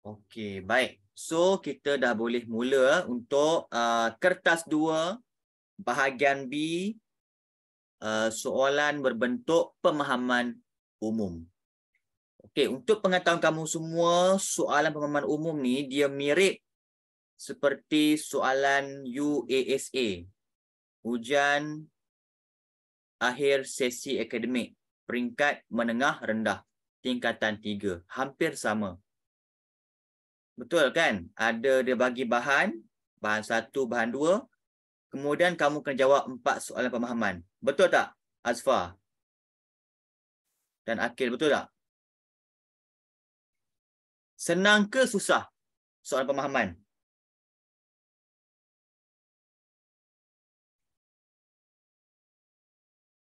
Okey, baik. So kita dah boleh mula untuk uh, kertas 2 bahagian B uh, soalan berbentuk pemahaman umum. Okey, untuk pengetahuan kamu semua, soalan pemahaman umum ni dia mirip seperti soalan UASA. Ujian akhir sesi akademik peringkat menengah rendah tingkatan 3. Hampir sama. Betul kan? Ada dia bagi bahan, bahan satu, bahan dua. Kemudian kamu kena jawab empat soalan pemahaman. Betul tak, Azfa? Dan akhir, betul tak? Senang ke susah soalan pemahaman?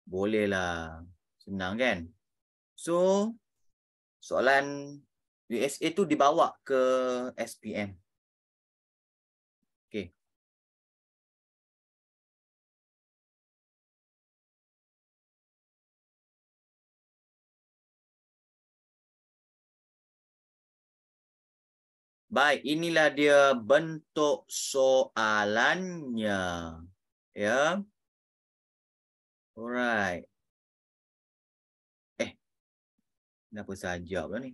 Bolehlah. Senang kan? So, soalan USA tu dibawa ke SPM. Okay. Baik, inilah dia bentuk soalannya. Ya. Yeah. Alright. Eh. Kenapa saja pula ni?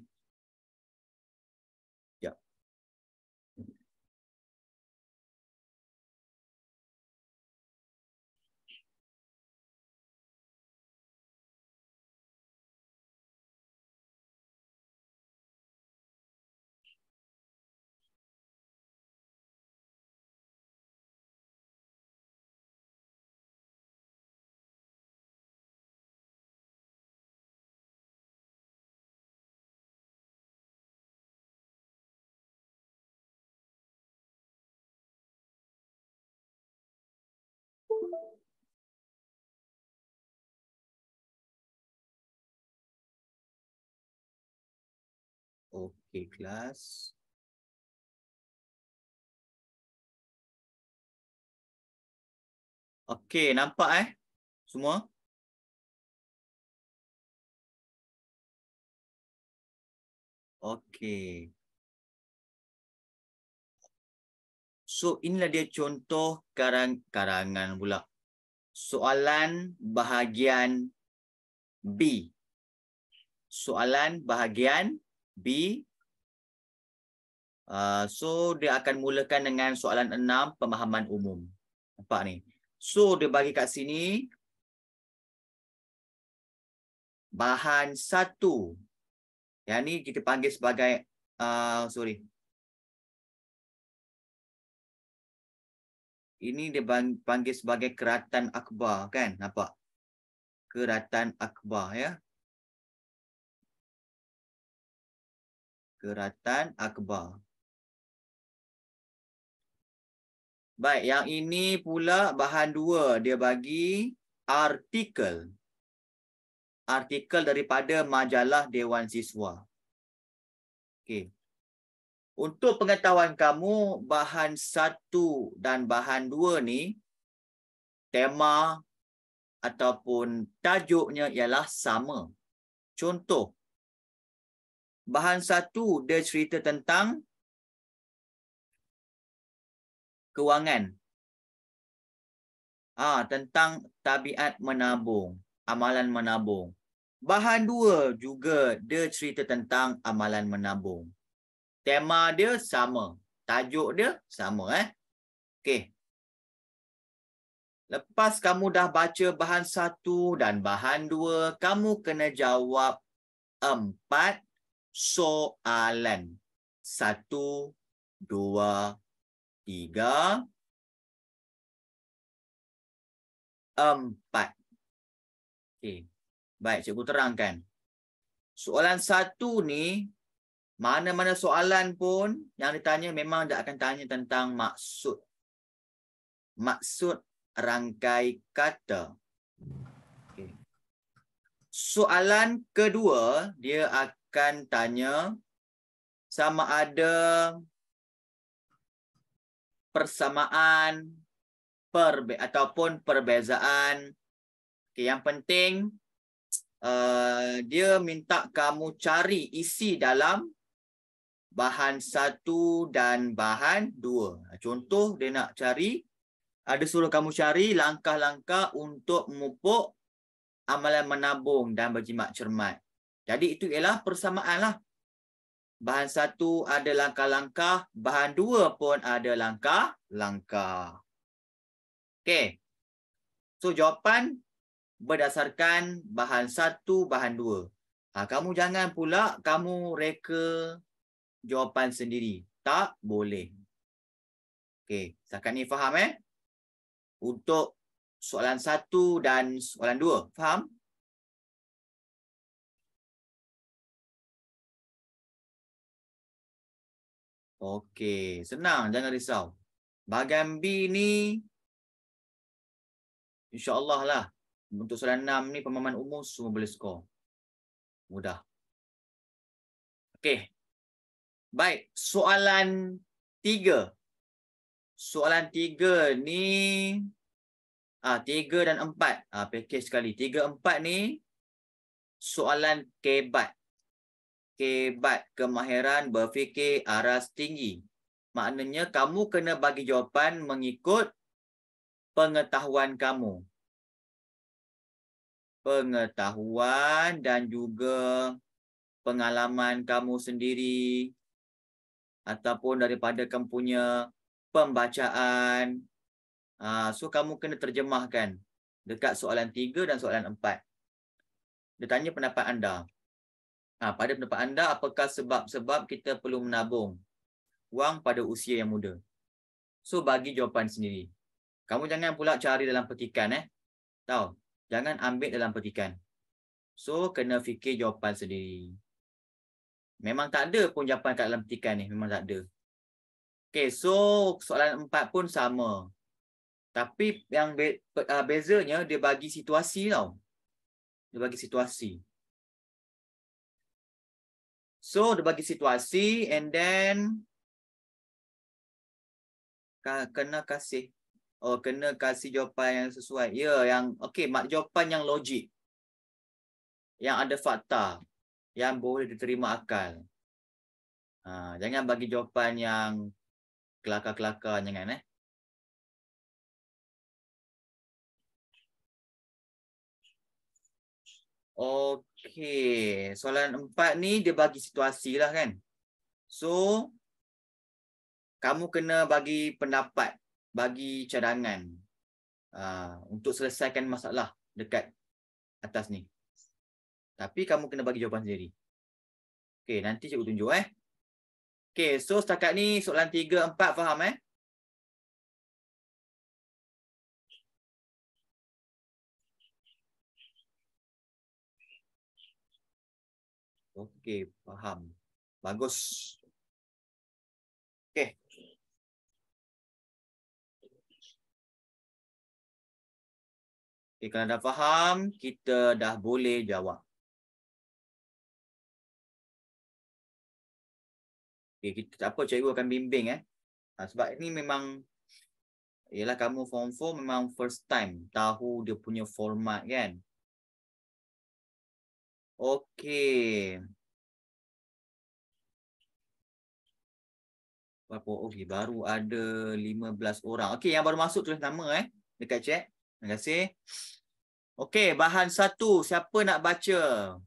ikhlas. okay nampak eh semua? okay, So inilah dia contoh karang-karangan pula. Soalan bahagian B. Soalan bahagian B Ah, so dia akan mulakan dengan soalan enam pemahaman umum. Nampak ni. So dia bagi kat sini bahan satu. Yang ni kita panggil sebagai uh, sorry. Ini dia panggil sebagai keratan akbar kan? Nampak? Keratan akbar ya. Keratan akbar. Baik, yang ini pula bahan dua. Dia bagi artikel. Artikel daripada majalah Dewan Siswa. Okey. Untuk pengetahuan kamu, bahan satu dan bahan dua ni tema ataupun tajuknya ialah sama. Contoh, bahan satu dia cerita tentang kewangan. Ah ha, tentang tabiat menabung, amalan menabung. Bahan dua juga dia cerita tentang amalan menabung. Tema dia sama, tajuk dia sama eh. Okey. Lepas kamu dah baca bahan satu dan bahan dua, kamu kena jawab empat soalan. Satu, dua, tiga, empat. Okey. Baik, cikgu terangkan. Soalan satu ni, mana-mana soalan pun yang ditanya memang dia akan tanya tentang maksud. Maksud rangkai kata. Okay. Soalan kedua, dia akan tanya sama ada persamaan per ataupun perbezaan. Okay, yang penting uh, dia minta kamu cari isi dalam bahan satu dan bahan dua. Contoh dia nak cari ada suruh kamu cari langkah-langkah untuk memupuk amalan menabung dan berjimat cermat. Jadi itu ialah persamaanlah. Bahan satu ada langkah-langkah. Bahan dua pun ada langkah-langkah. Okay, So jawapan berdasarkan bahan satu, bahan dua. Ha, kamu jangan pula kamu reka jawapan sendiri. Tak boleh. Okay, Setakat ni faham eh? Untuk soalan satu dan soalan dua. Faham? Okey, senang jangan risau. Bahagian B ni insya-Allah lah untuk soalan 6 ni pemahaman umum semua boleh skor. Mudah. Okey. Baik, soalan 3. Soalan 3 ni ah 3 dan 4. Ah package sekali. 3 4 ni soalan kebat hebat kemahiran berfikir aras tinggi. Maknanya kamu kena bagi jawapan mengikut pengetahuan kamu. Pengetahuan dan juga pengalaman kamu sendiri ataupun daripada kamu punya pembacaan. Ah, so kamu kena terjemahkan dekat soalan tiga dan soalan empat. Dia tanya pendapat anda. Ah, pada pendapat anda, apakah sebab-sebab kita perlu menabung wang pada usia yang muda? So bagi jawapan sendiri. Kamu jangan pula cari dalam petikan eh. Tahu? Jangan ambil dalam petikan. So kena fikir jawapan sendiri. Memang tak ada pun jawapan kat dalam petikan ni, memang tak ada. Okay, so soalan empat pun sama. Tapi yang be- ah, bezanya dia bagi situasi tau. Dia bagi situasi. So dia bagi situasi and then kena kasih oh kena kasih jawapan yang sesuai. Ya yeah, yang okay, mak jawapan yang logik. Yang ada fakta yang boleh diterima akal. Ha, jangan bagi jawapan yang kelakar-kelakar jangan eh. Okay. Okay. Soalan empat ni dia bagi situasi lah kan. So, kamu kena bagi pendapat, bagi cadangan uh, untuk selesaikan masalah dekat atas ni. Tapi kamu kena bagi jawapan sendiri. Okay, nanti cikgu tunjuk eh. Okay, so setakat ni soalan tiga, empat faham eh? Okey, faham. Bagus. Okey. Okey, kalau dah faham, kita dah boleh jawab. Okey, kita tak apa cikgu akan bimbing eh. Ha, sebab ini memang ialah kamu form 4 memang first time tahu dia punya format kan. Okey. berapa oh, okey baru ada 15 orang. Okey yang baru masuk tulis nama eh dekat chat. Terima kasih. Okey bahan satu siapa nak baca?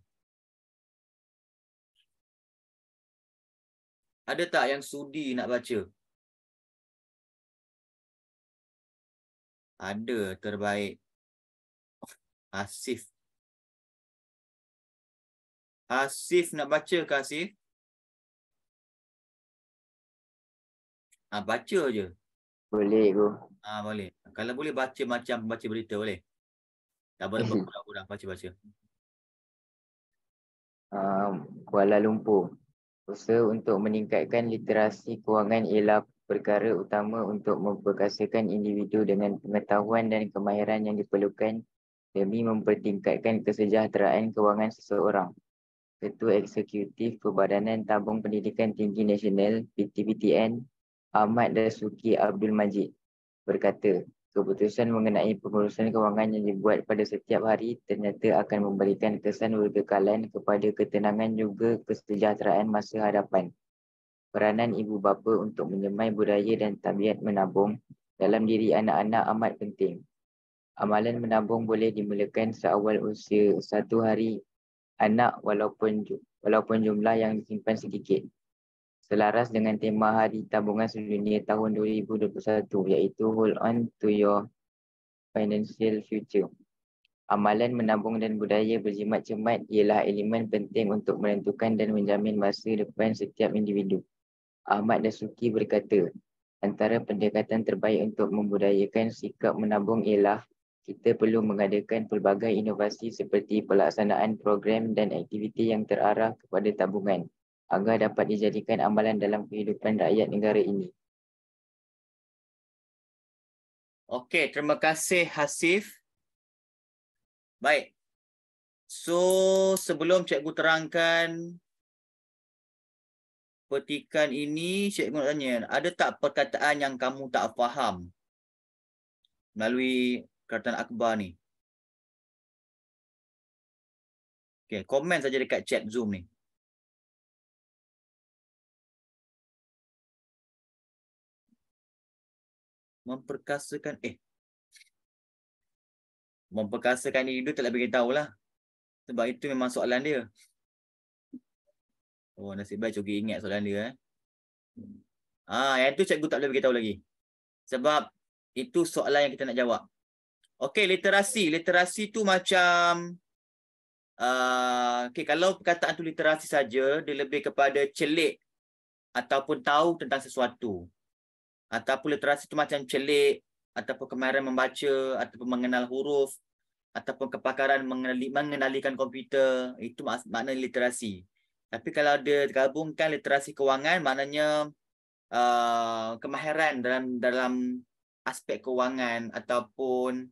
Ada tak yang sudi nak baca? Ada terbaik. Asif. Asif nak baca ke Asif? Ha, baca je. Boleh tu. Ha, ah, boleh. Kalau boleh baca macam baca berita boleh. Tak boleh berkurang-kurang baca-baca. Um, Kuala Lumpur. Usaha untuk meningkatkan literasi kewangan ialah perkara utama untuk memperkasakan individu dengan pengetahuan dan kemahiran yang diperlukan demi mempertingkatkan kesejahteraan kewangan seseorang. Ketua Eksekutif Perbadanan Tabung Pendidikan Tinggi Nasional PTPTN Ahmad Dasuki Abdul Majid berkata, keputusan mengenai pengurusan kewangan yang dibuat pada setiap hari ternyata akan memberikan kesan berkekalan kepada ketenangan juga kesejahteraan masa hadapan. Peranan ibu bapa untuk menyemai budaya dan tabiat menabung dalam diri anak-anak amat penting. Amalan menabung boleh dimulakan seawal usia satu hari anak walaupun walaupun jumlah yang disimpan sedikit selaras dengan tema Hari Tabungan Sedunia tahun 2021 iaitu Hold On To Your Financial Future. Amalan menabung dan budaya berjimat cermat ialah elemen penting untuk menentukan dan menjamin masa depan setiap individu. Ahmad Dasuki berkata, antara pendekatan terbaik untuk membudayakan sikap menabung ialah kita perlu mengadakan pelbagai inovasi seperti pelaksanaan program dan aktiviti yang terarah kepada tabungan agar dapat dijadikan amalan dalam kehidupan rakyat negara ini. Okey, terima kasih Hasif. Baik. So, sebelum cikgu terangkan petikan ini, cikgu nak tanya, ada tak perkataan yang kamu tak faham melalui kertas akhbar ni? Okey, komen saja dekat chat Zoom ni. memperkasakan eh memperkasakan diri tu tak lebih tahu lah. Sebab itu memang soalan dia. Oh nasib baik cikgu ingat soalan dia eh. Ah ha, yang tu cikgu tak lebih tahu lagi. Sebab itu soalan yang kita nak jawab. Okey literasi, literasi tu macam Uh, ah, okay, kalau perkataan tu literasi saja, dia lebih kepada celik ataupun tahu tentang sesuatu. Atau ataupun literasi tu macam celik ataupun kemahiran membaca ataupun mengenal huruf ataupun kepakaran mengenali, mengenalikan komputer itu mak, makna literasi. Tapi kalau dia gabungkan literasi kewangan maknanya uh, kemahiran dalam dalam aspek kewangan ataupun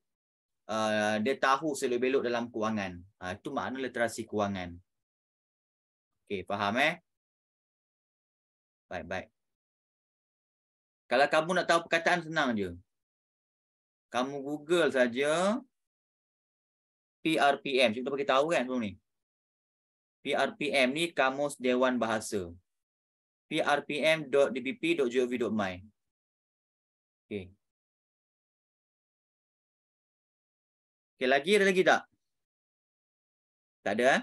uh, dia tahu selebih-lebih dalam kewangan. Uh, itu makna literasi kewangan. Okey, faham eh? Baik-baik. Kalau kamu nak tahu perkataan senang je. Kamu Google saja PRPM. Cuba bagi tahu kan sebelum ni. PRPM ni Kamus Dewan Bahasa. PRPM.dpp.gov.my. Okay. Okay, lagi ada lagi tak? Tak ada eh?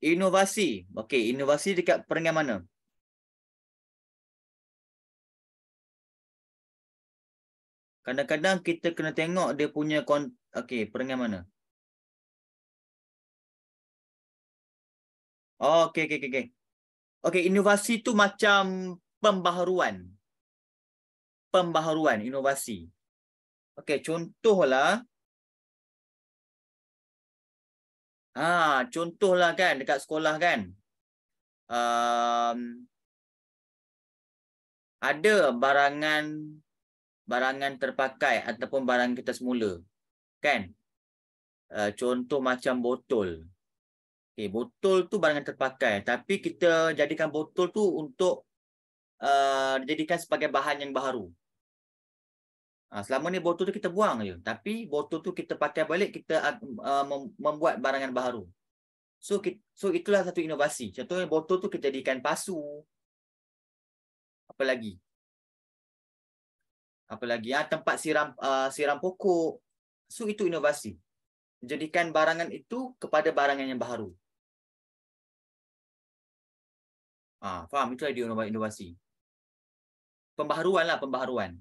Inovasi. Okey, inovasi dekat peringkat mana? Kadang-kadang kita kena tengok dia punya okey, peringkat mana? Oh, okey, okey, okey. Okey, inovasi tu macam pembaharuan. Pembaharuan inovasi. Okey, contohlah Ah, contohlah kan dekat sekolah kan. Um, ada barangan barangan terpakai ataupun barang kita semula. Kan? Uh, contoh macam botol. Okay, botol tu barangan terpakai tapi kita jadikan botol tu untuk uh, dijadikan sebagai bahan yang baru. Ha, selama ni botol tu kita buang je. Tapi botol tu kita pakai balik, kita ah, ah, membuat barangan baru. So so itulah satu inovasi. Contohnya botol tu kita jadikan pasu. Apa lagi? Apa lagi? Ha, tempat siram uh, siram pokok. So itu inovasi. Jadikan barangan itu kepada barangan yang baru. ha, faham itu dia inovasi. Pembaharuan lah, pembaharuan.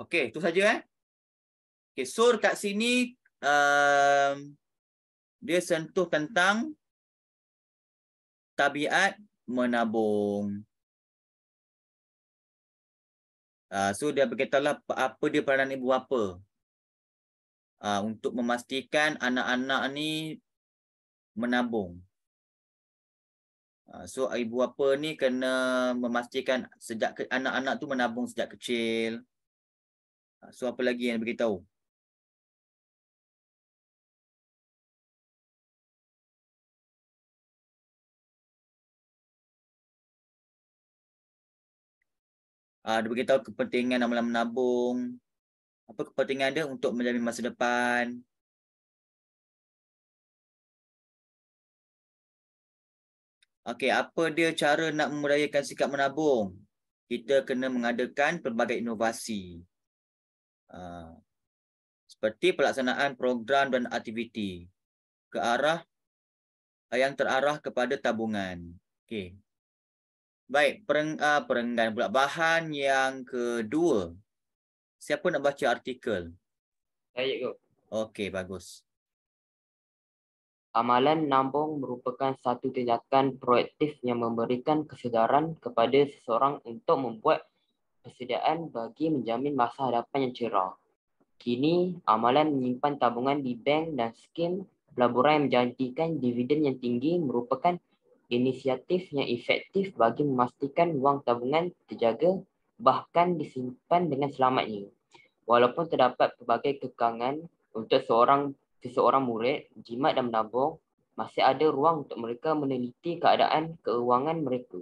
Okey, itu saja eh. Okey, sur kat sini um, dia sentuh tentang tabiat menabung. Uh, so dia berkaitanlah apa dia peranan ibu bapa. Uh, untuk memastikan anak-anak ni menabung. Uh, so ibu bapa ni kena memastikan sejak anak-anak tu menabung sejak kecil. Ha, so apa lagi yang beritahu? Uh, dia beritahu kepentingan amalan menabung. Apa kepentingan dia untuk menjamin masa depan. Okey, apa dia cara nak memudayakan sikap menabung? Kita kena mengadakan pelbagai inovasi. Ha. seperti pelaksanaan program dan aktiviti ke arah yang terarah kepada tabungan. Okey. Baik, pereng, uh, perenggan pula bahan yang kedua. Siapa nak baca artikel? Saya go. Okey, bagus. Amalan nambung merupakan satu tindakan proaktif yang memberikan kesedaran kepada seseorang untuk membuat persediaan bagi menjamin masa hadapan yang cerah. Kini, amalan menyimpan tabungan di bank dan skim pelaburan yang menjanjikan dividen yang tinggi merupakan inisiatif yang efektif bagi memastikan wang tabungan terjaga bahkan disimpan dengan selamatnya. Walaupun terdapat pelbagai kekangan untuk seorang seseorang murid, jimat dan menabung, masih ada ruang untuk mereka meneliti keadaan keuangan mereka.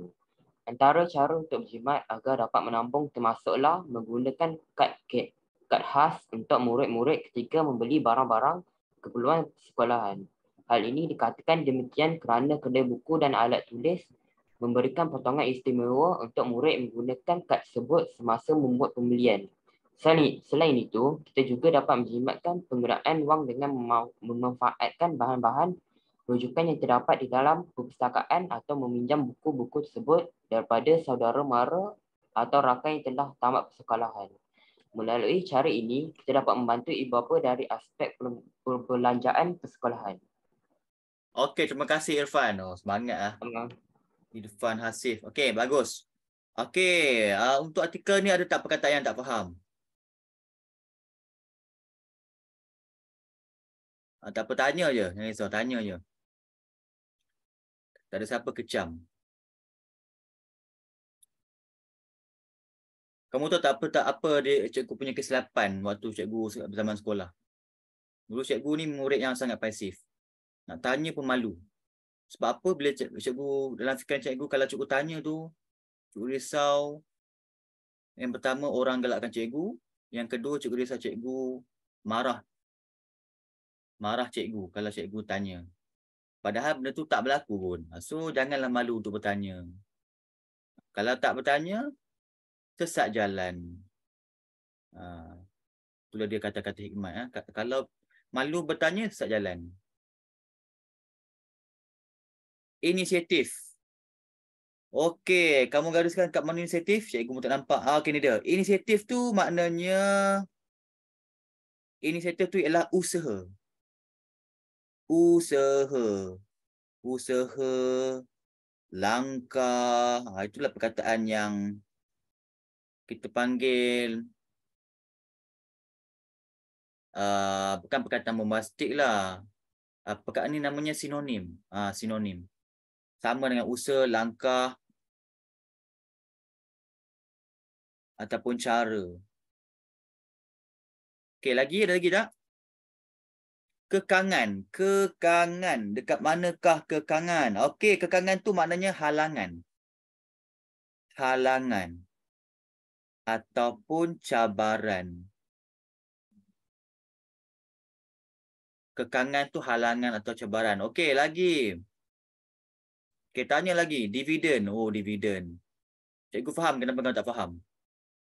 Antara cara untuk berjimat agar dapat menampung termasuklah menggunakan kad kek kad khas untuk murid-murid ketika membeli barang-barang keperluan sekolahan. Hal ini dikatakan demikian kerana kedai buku dan alat tulis memberikan potongan istimewa untuk murid menggunakan kad sebut semasa membuat pembelian. Selain, selain itu, kita juga dapat menjimatkan penggunaan wang dengan memanfaatkan bahan-bahan rujukan yang terdapat di dalam perpustakaan atau meminjam buku-buku tersebut daripada saudara mara atau rakan yang telah tamat persekolahan. Melalui cara ini, kita dapat membantu ibu bapa dari aspek perbelanjaan persekolahan. Okey, terima kasih Irfan. Oh, semangat. Ah. Irfan Hasif. Okey, bagus. Okey, uh, untuk artikel ni ada tak perkataan yang tak faham? Ah, tak apa, tanya je. Tanya je. Tak ada siapa kecam. Kamu tahu tak apa tak apa dia cikgu punya kesilapan waktu cikgu zaman sekolah. Dulu cikgu ni murid yang sangat pasif. Nak tanya pun malu. Sebab apa bila cikgu dalam fikiran cikgu kalau cikgu tanya tu cikgu risau yang pertama orang galakkan cikgu, yang kedua cikgu risau cikgu marah. Marah cikgu kalau cikgu tanya. Padahal benda tu tak berlaku pun. Ha, so janganlah malu untuk bertanya. Kalau tak bertanya, sesat jalan. Ha, itulah dia kata-kata hikmat. Ha. Kalau malu bertanya, sesat jalan. Inisiatif. Okey, kamu gariskan kat mana inisiatif? Cikgu pun tak nampak. Ha, ah, okay, ni dia. Inisiatif tu maknanya inisiatif tu ialah usaha usaha usaha langkah ha, itulah perkataan yang kita panggil uh, bukan perkataan memastik lah uh, perkataan ini namanya sinonim uh, sinonim sama dengan usaha langkah ataupun cara Okay lagi ada lagi tak kekangan kekangan dekat manakah kekangan okey kekangan tu maknanya halangan halangan ataupun cabaran kekangan tu halangan atau cabaran okey lagi okay, tanya lagi dividen oh dividen cikgu faham kenapa kamu tak faham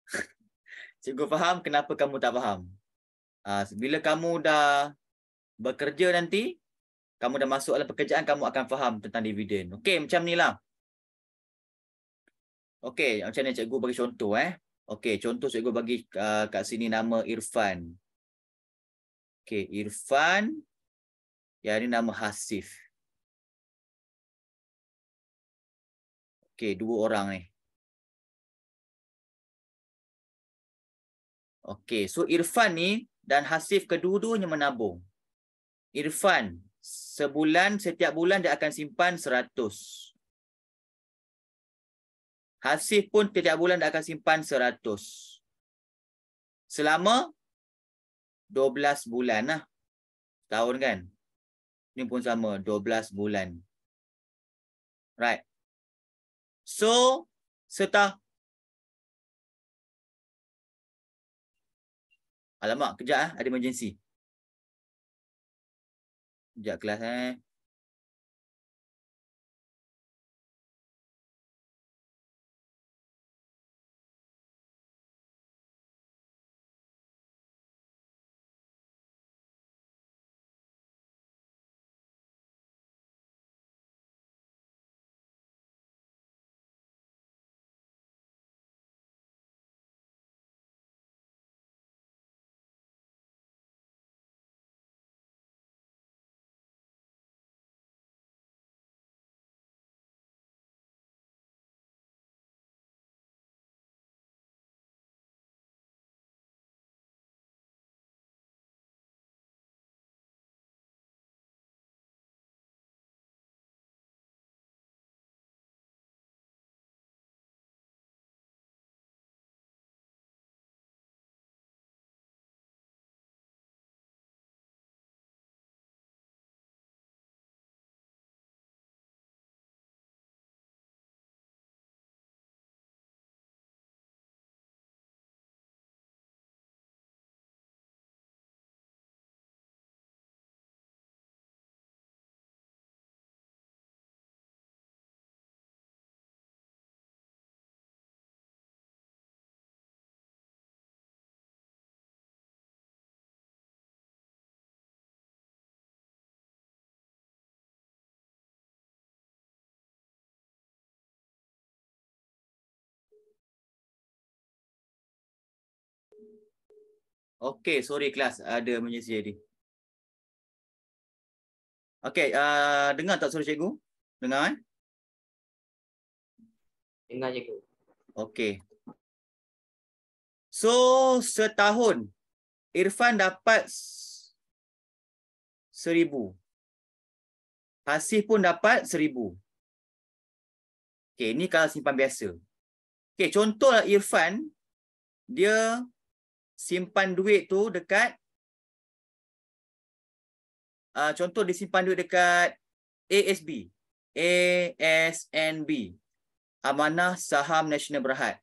cikgu faham kenapa kamu tak faham ah, bila kamu dah bekerja nanti, kamu dah masuk dalam pekerjaan, kamu akan faham tentang dividen. Okey, macam ni lah. Okey, macam ni cikgu bagi contoh eh. Okey, contoh cikgu bagi uh, kat sini nama Irfan. Okey, Irfan. Ya, ini nama Hasif. Okey, dua orang ni. Okey, so Irfan ni dan Hasif kedua-duanya menabung. Irfan, sebulan setiap bulan dia akan simpan 100. Hasif pun setiap bulan dia akan simpan 100. Selama 12 bulan lah. Tahun kan? Ini pun sama, 12 bulan. Right. So, setah. Alamak, kejap lah. Ada emergency. ya clases Okay, sorry kelas ada menyesi jadi. Okay, uh, ah, dengar tak suara cikgu? Dengar eh? Dengar cikgu. Okay. So, setahun Irfan dapat seribu. Hasif pun dapat seribu. Okay, ni kalau simpan biasa. Okay, contohlah Irfan, dia simpan duit tu dekat uh, contoh dia simpan duit dekat ASB ASNB Amanah Saham Nasional Berhad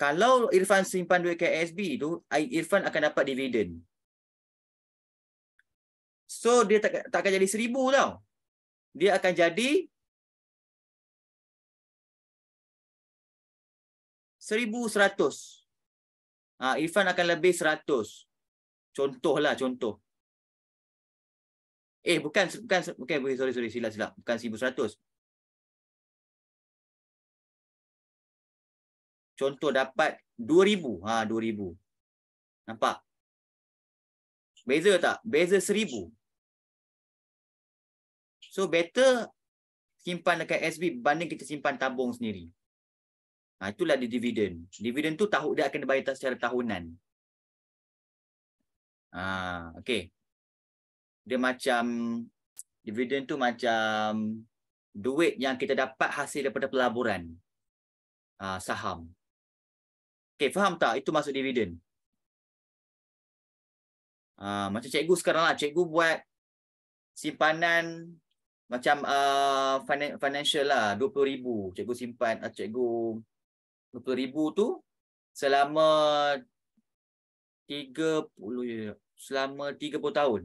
kalau Irfan simpan duit ke ASB tu Irfan akan dapat dividen so dia tak, tak akan jadi seribu tau dia akan jadi seribu seratus Ah uh, Irfan akan lebih 100. Contohlah contoh. Eh bukan bukan bukan okay, sorry sorry silap silap bukan 1100. Contoh dapat 2000. Ha 2000. Nampak? Beza tak? Beza 1000. So better simpan dekat SB berbanding kita simpan tabung sendiri. Ha, itulah dia dividen. Dividen tu tahu dia akan dibayar secara tahunan. Ha, okay. Dia macam, dividen tu macam duit yang kita dapat hasil daripada pelaburan ha, saham. Okay, faham tak? Itu masuk dividen. Uh, ha, macam cikgu sekarang lah, cikgu buat simpanan macam uh, financial lah, RM20,000. Cikgu simpan, uh, cikgu ribu tu selama 30 selama 30 tahun.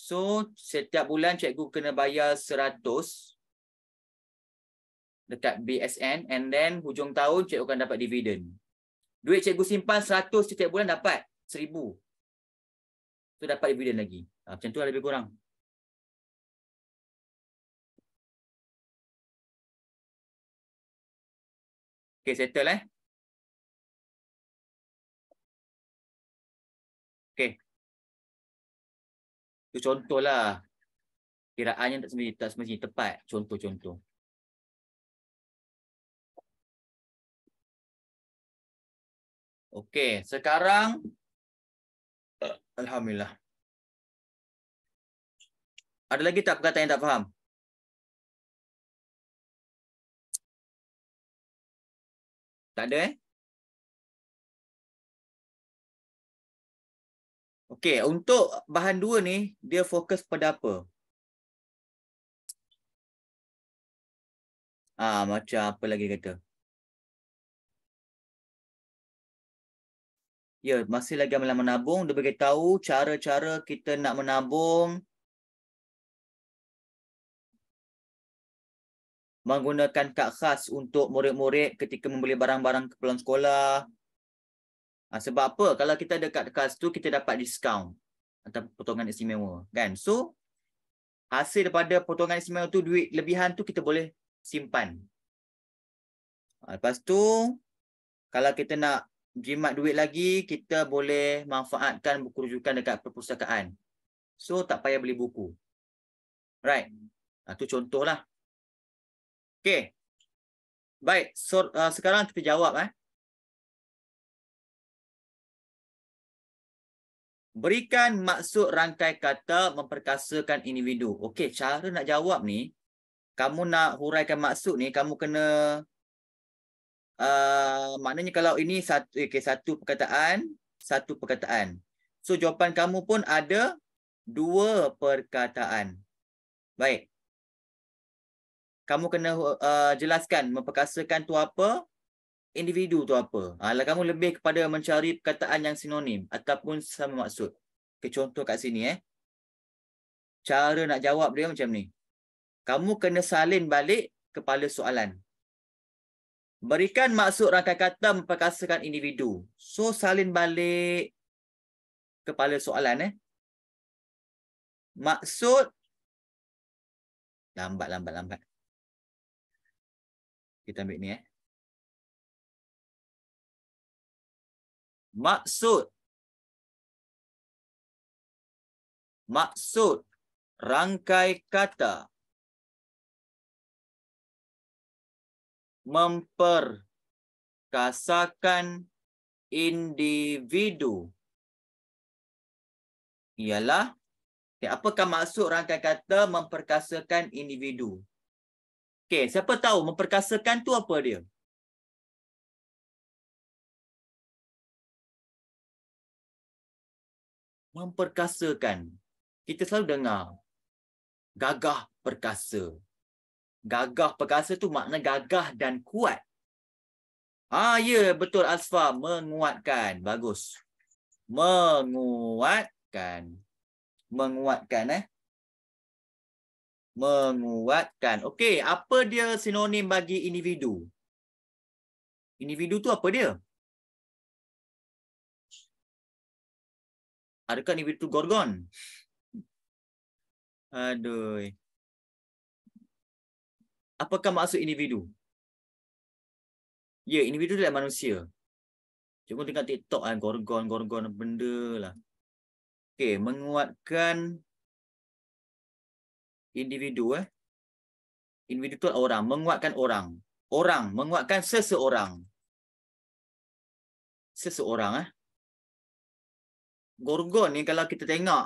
So setiap bulan cikgu kena bayar 100 dekat BSN and then hujung tahun cikgu akan dapat dividen. Duit cikgu simpan 100 setiap bulan dapat 1000. Tu dapat dividen lagi. Ha, macam tu lebih kurang. Okay, settle eh. Okay. Itu contohlah. Kiraannya tak semestinya, tak semestinya tepat. Contoh-contoh. Okay. sekarang Alhamdulillah. Ada lagi tak perkataan yang tak faham? Tak ada eh? Okey, untuk bahan dua ni, dia fokus pada apa? Ah, macam apa lagi kata? Ya, masih lagi menabung. Dia beritahu cara-cara kita nak menabung. menggunakan kad khas untuk murid-murid ketika membeli barang-barang keperluan sekolah. Ha, sebab apa? Kalau kita ada kad khas tu kita dapat diskaun atau potongan istimewa, kan? So hasil daripada potongan istimewa tu duit lebihan tu kita boleh simpan. Ha, lepas tu kalau kita nak jimat duit lagi, kita boleh manfaatkan buku rujukan dekat perpustakaan. So tak payah beli buku. Right. Itu ha, tu contohlah. Okey. Baik, so, uh, sekarang kita jawab eh. Berikan maksud rangkai kata memperkasakan individu. Okey, cara nak jawab ni, kamu nak huraikan maksud ni, kamu kena uh, maknanya kalau ini satu eh, okay, satu perkataan, satu perkataan. So jawapan kamu pun ada dua perkataan. Baik kamu kena uh, jelaskan memperkasakan tu apa individu tu apa kalau ha, kamu lebih kepada mencari perkataan yang sinonim ataupun sama maksud okay, contoh kat sini eh cara nak jawab dia macam ni kamu kena salin balik kepala soalan berikan maksud rangkaian kata memperkasakan individu so salin balik kepala soalan eh maksud lambat lambat lambat kita ambil ni eh. Maksud. Maksud rangkai kata. Memperkasakan individu. Ialah. apakah maksud rangkaian kata memperkasakan individu? Okey, siapa tahu memperkasakan tu apa dia? Memperkasakan. Kita selalu dengar gagah perkasa. Gagah perkasa tu makna gagah dan kuat. Ah ya, betul Asfa menguatkan. Bagus. Menguatkan. Menguatkan eh menguatkan. Okey, apa dia sinonim bagi individu? Individu tu apa dia? Adakah individu tu gorgon? Aduh. Apakah maksud individu? Ya, individu tu adalah manusia. Cuma tengok TikTok kan, gorgon, gorgon, benda lah. Okey, menguatkan individu eh. Individu tu orang, menguatkan orang. Orang menguatkan seseorang. Seseorang eh. Gorgon ni kalau kita tengok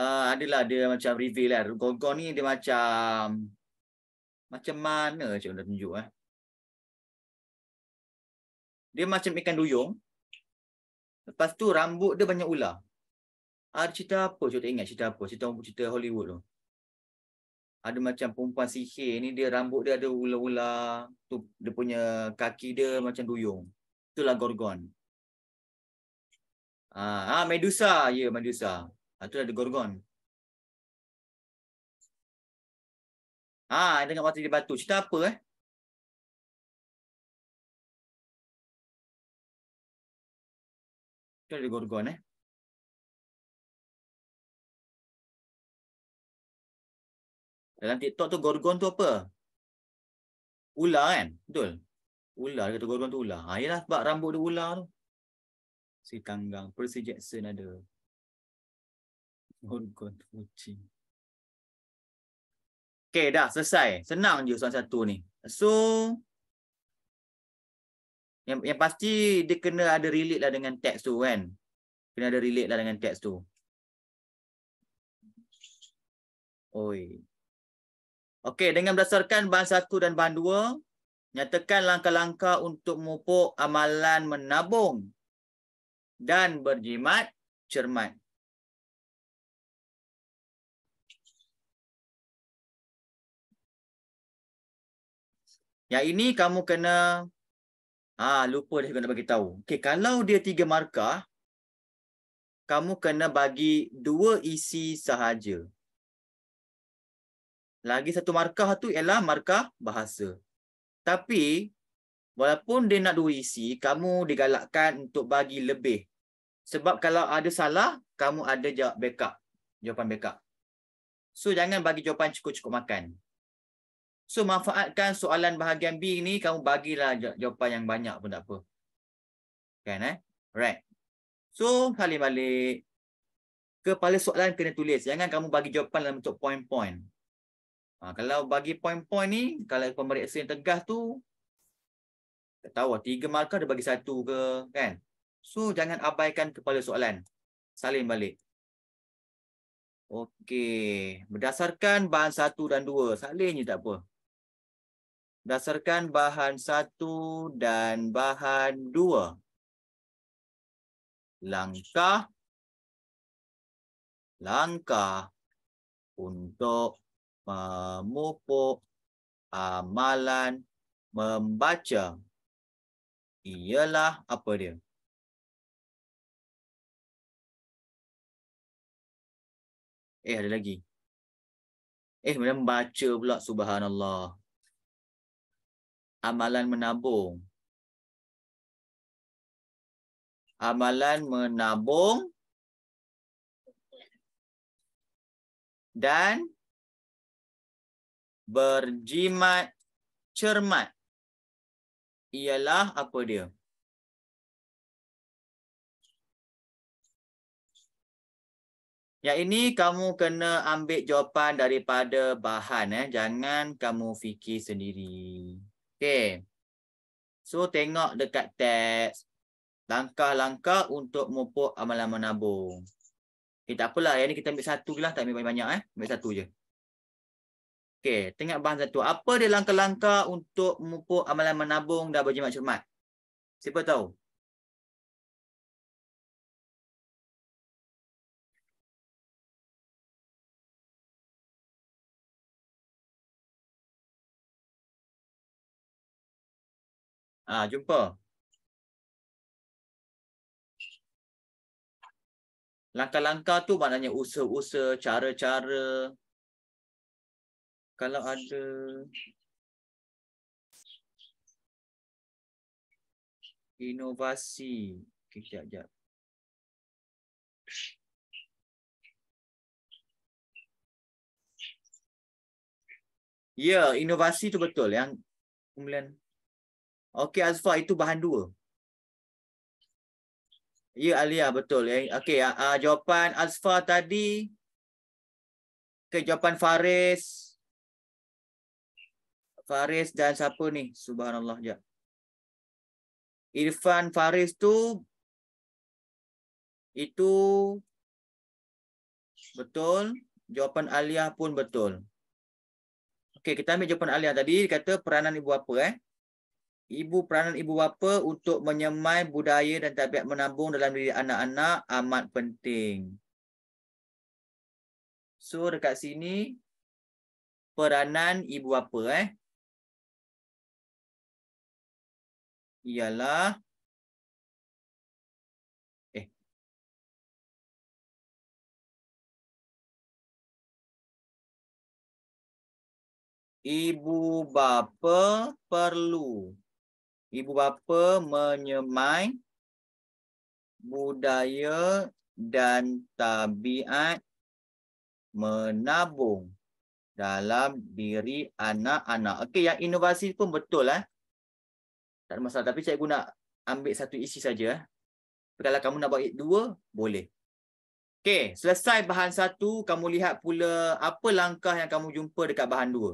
uh, adalah dia macam reveal lah. Gorgon ni dia macam macam mana macam nak tunjuk eh. Dia macam ikan duyung. Lepas tu rambut dia banyak ular. Ada cerita apa? Cerita ingat cerita apa? Cerita cerita Hollywood tu. Ada macam perempuan sihir ni dia rambut dia ada ular-ular, tu dia punya kaki dia macam duyung. Itulah Gorgon. Ah, ah Medusa, ya yeah, Medusa. Ah, tu ada Gorgon. Ah, dengan waktu di batu. Cerita apa eh? Tu ada Gorgon eh? Dalam TikTok tu Gorgon tu apa? Ular kan? Betul. Ular kata Gorgon tu ular. Ha ah, yalah sebab rambut dia ular tu. Si tanggang Percy Jackson ada. Gorgon kucing. Okay dah selesai. Senang je soalan satu ni. So yang yang pasti dia kena ada relate lah dengan teks tu kan. Kena ada relate lah dengan teks tu. Oi. Okey, dengan berdasarkan bahan satu dan bahan dua, nyatakan langkah-langkah untuk memupuk amalan menabung dan berjimat cermat. Ya ini kamu kena ah lupa dia kena bagi tahu. Okey, kalau dia tiga markah kamu kena bagi dua isi sahaja. Lagi satu markah tu ialah markah bahasa. Tapi walaupun dia nak dua isi, kamu digalakkan untuk bagi lebih. Sebab kalau ada salah, kamu ada jawab backup. Jawapan backup. So jangan bagi jawapan cukup-cukup makan. So manfaatkan soalan bahagian B ni kamu bagilah jawapan yang banyak pun tak apa. Kan eh? Right. So kali balik kepala soalan kena tulis. Jangan kamu bagi jawapan dalam bentuk point-point. Ha, kalau bagi poin-poin ni, kalau pemeriksa yang tegas tu, tak tahu lah, tiga markah dia bagi satu ke, kan? So, jangan abaikan kepala soalan. Salin balik. Okey. Berdasarkan bahan satu dan dua. Salin je tak apa. Berdasarkan bahan satu dan bahan dua. Langkah. Langkah. Untuk memupuk amalan membaca ialah apa dia? Eh, ada lagi. Eh, membaca pula subhanallah. Amalan menabung. Amalan menabung dan berjimat cermat ialah apa dia? Ya ini kamu kena ambil jawapan daripada bahan. Eh. Jangan kamu fikir sendiri. Okay. So tengok dekat teks. Langkah-langkah untuk mempunyai amalan menabung. Eh, tak apalah. Yang ini kita ambil satu je lah. Tak ambil banyak-banyak. Eh. Ambil satu je. Okey, tengok bahan satu. Apa dia langkah-langkah untuk memupuk amalan menabung dan berjimat cermat? Siapa tahu? Ah, ha, jumpa. Langkah-langkah tu maknanya usaha-usaha, cara-cara kalau ada inovasi kejap jap Ya, yeah, inovasi tu betul yang kemudian Okey Azfa itu bahan dua. Ya yeah, Alia betul ya. Okey uh, jawapan Azfa tadi ke jawapan Faris Faris dan siapa ni? Subhanallah je. Irfan Faris tu itu betul, jawapan Alia pun betul. Okey, kita ambil jawapan Alia tadi kata peranan ibu apa eh? Ibu peranan ibu bapa untuk menyemai budaya dan tabiat menabung dalam diri anak-anak amat penting. So dekat sini peranan ibu bapa eh. ialah eh ibu bapa perlu ibu bapa menyemai budaya dan tabiat menabung dalam diri anak-anak. Okey, yang inovasi pun betul eh. Tak ada masalah. Tapi cikgu nak ambil satu isi saja. Eh. Kalau kamu nak buat dua, boleh. Okay, selesai bahan satu, kamu lihat pula apa langkah yang kamu jumpa dekat bahan dua.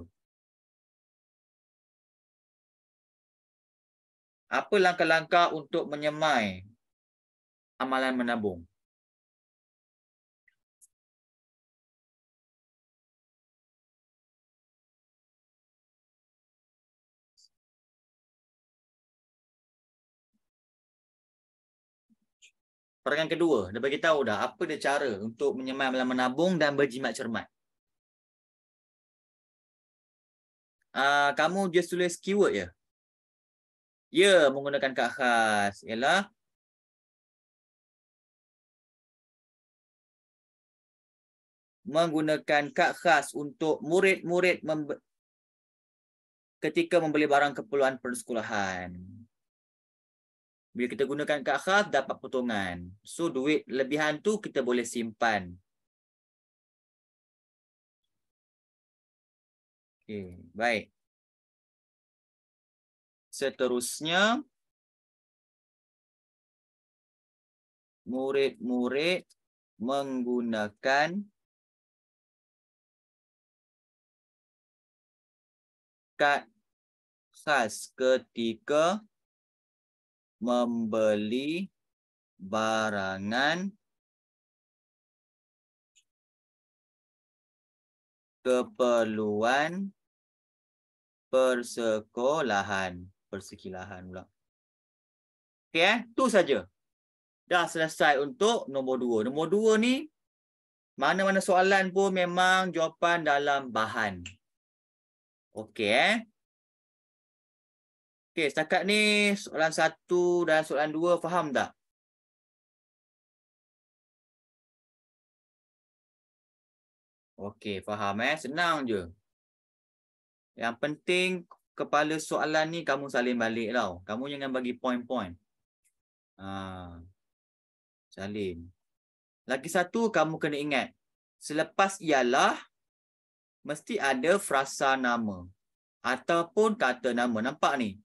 Apa langkah-langkah untuk menyemai amalan menabung? Perangan kedua, dia bagi tahu dah apa dia cara untuk menyemai dalam menabung dan berjimat cermat. Uh, kamu just tulis keyword ya. Ya, menggunakan kad khas ialah menggunakan kad khas untuk murid-murid mem ketika membeli barang keperluan persekolahan bila kita gunakan kad khas dapat potongan so duit lebihan tu kita boleh simpan okey baik seterusnya murid-murid menggunakan kad khas ketika membeli barangan keperluan persekolahan persekilahan pula okey eh? tu saja dah selesai untuk nombor dua. nombor dua ni mana-mana soalan pun memang jawapan dalam bahan okey eh Okey, setakat ni soalan satu dan soalan dua faham tak? Okey, faham eh. Senang je. Yang penting kepala soalan ni kamu salin balik tau. Kamu jangan bagi point-point. Ha, salin. Lagi satu kamu kena ingat. Selepas ialah, mesti ada frasa nama. Ataupun kata nama. Nampak ni?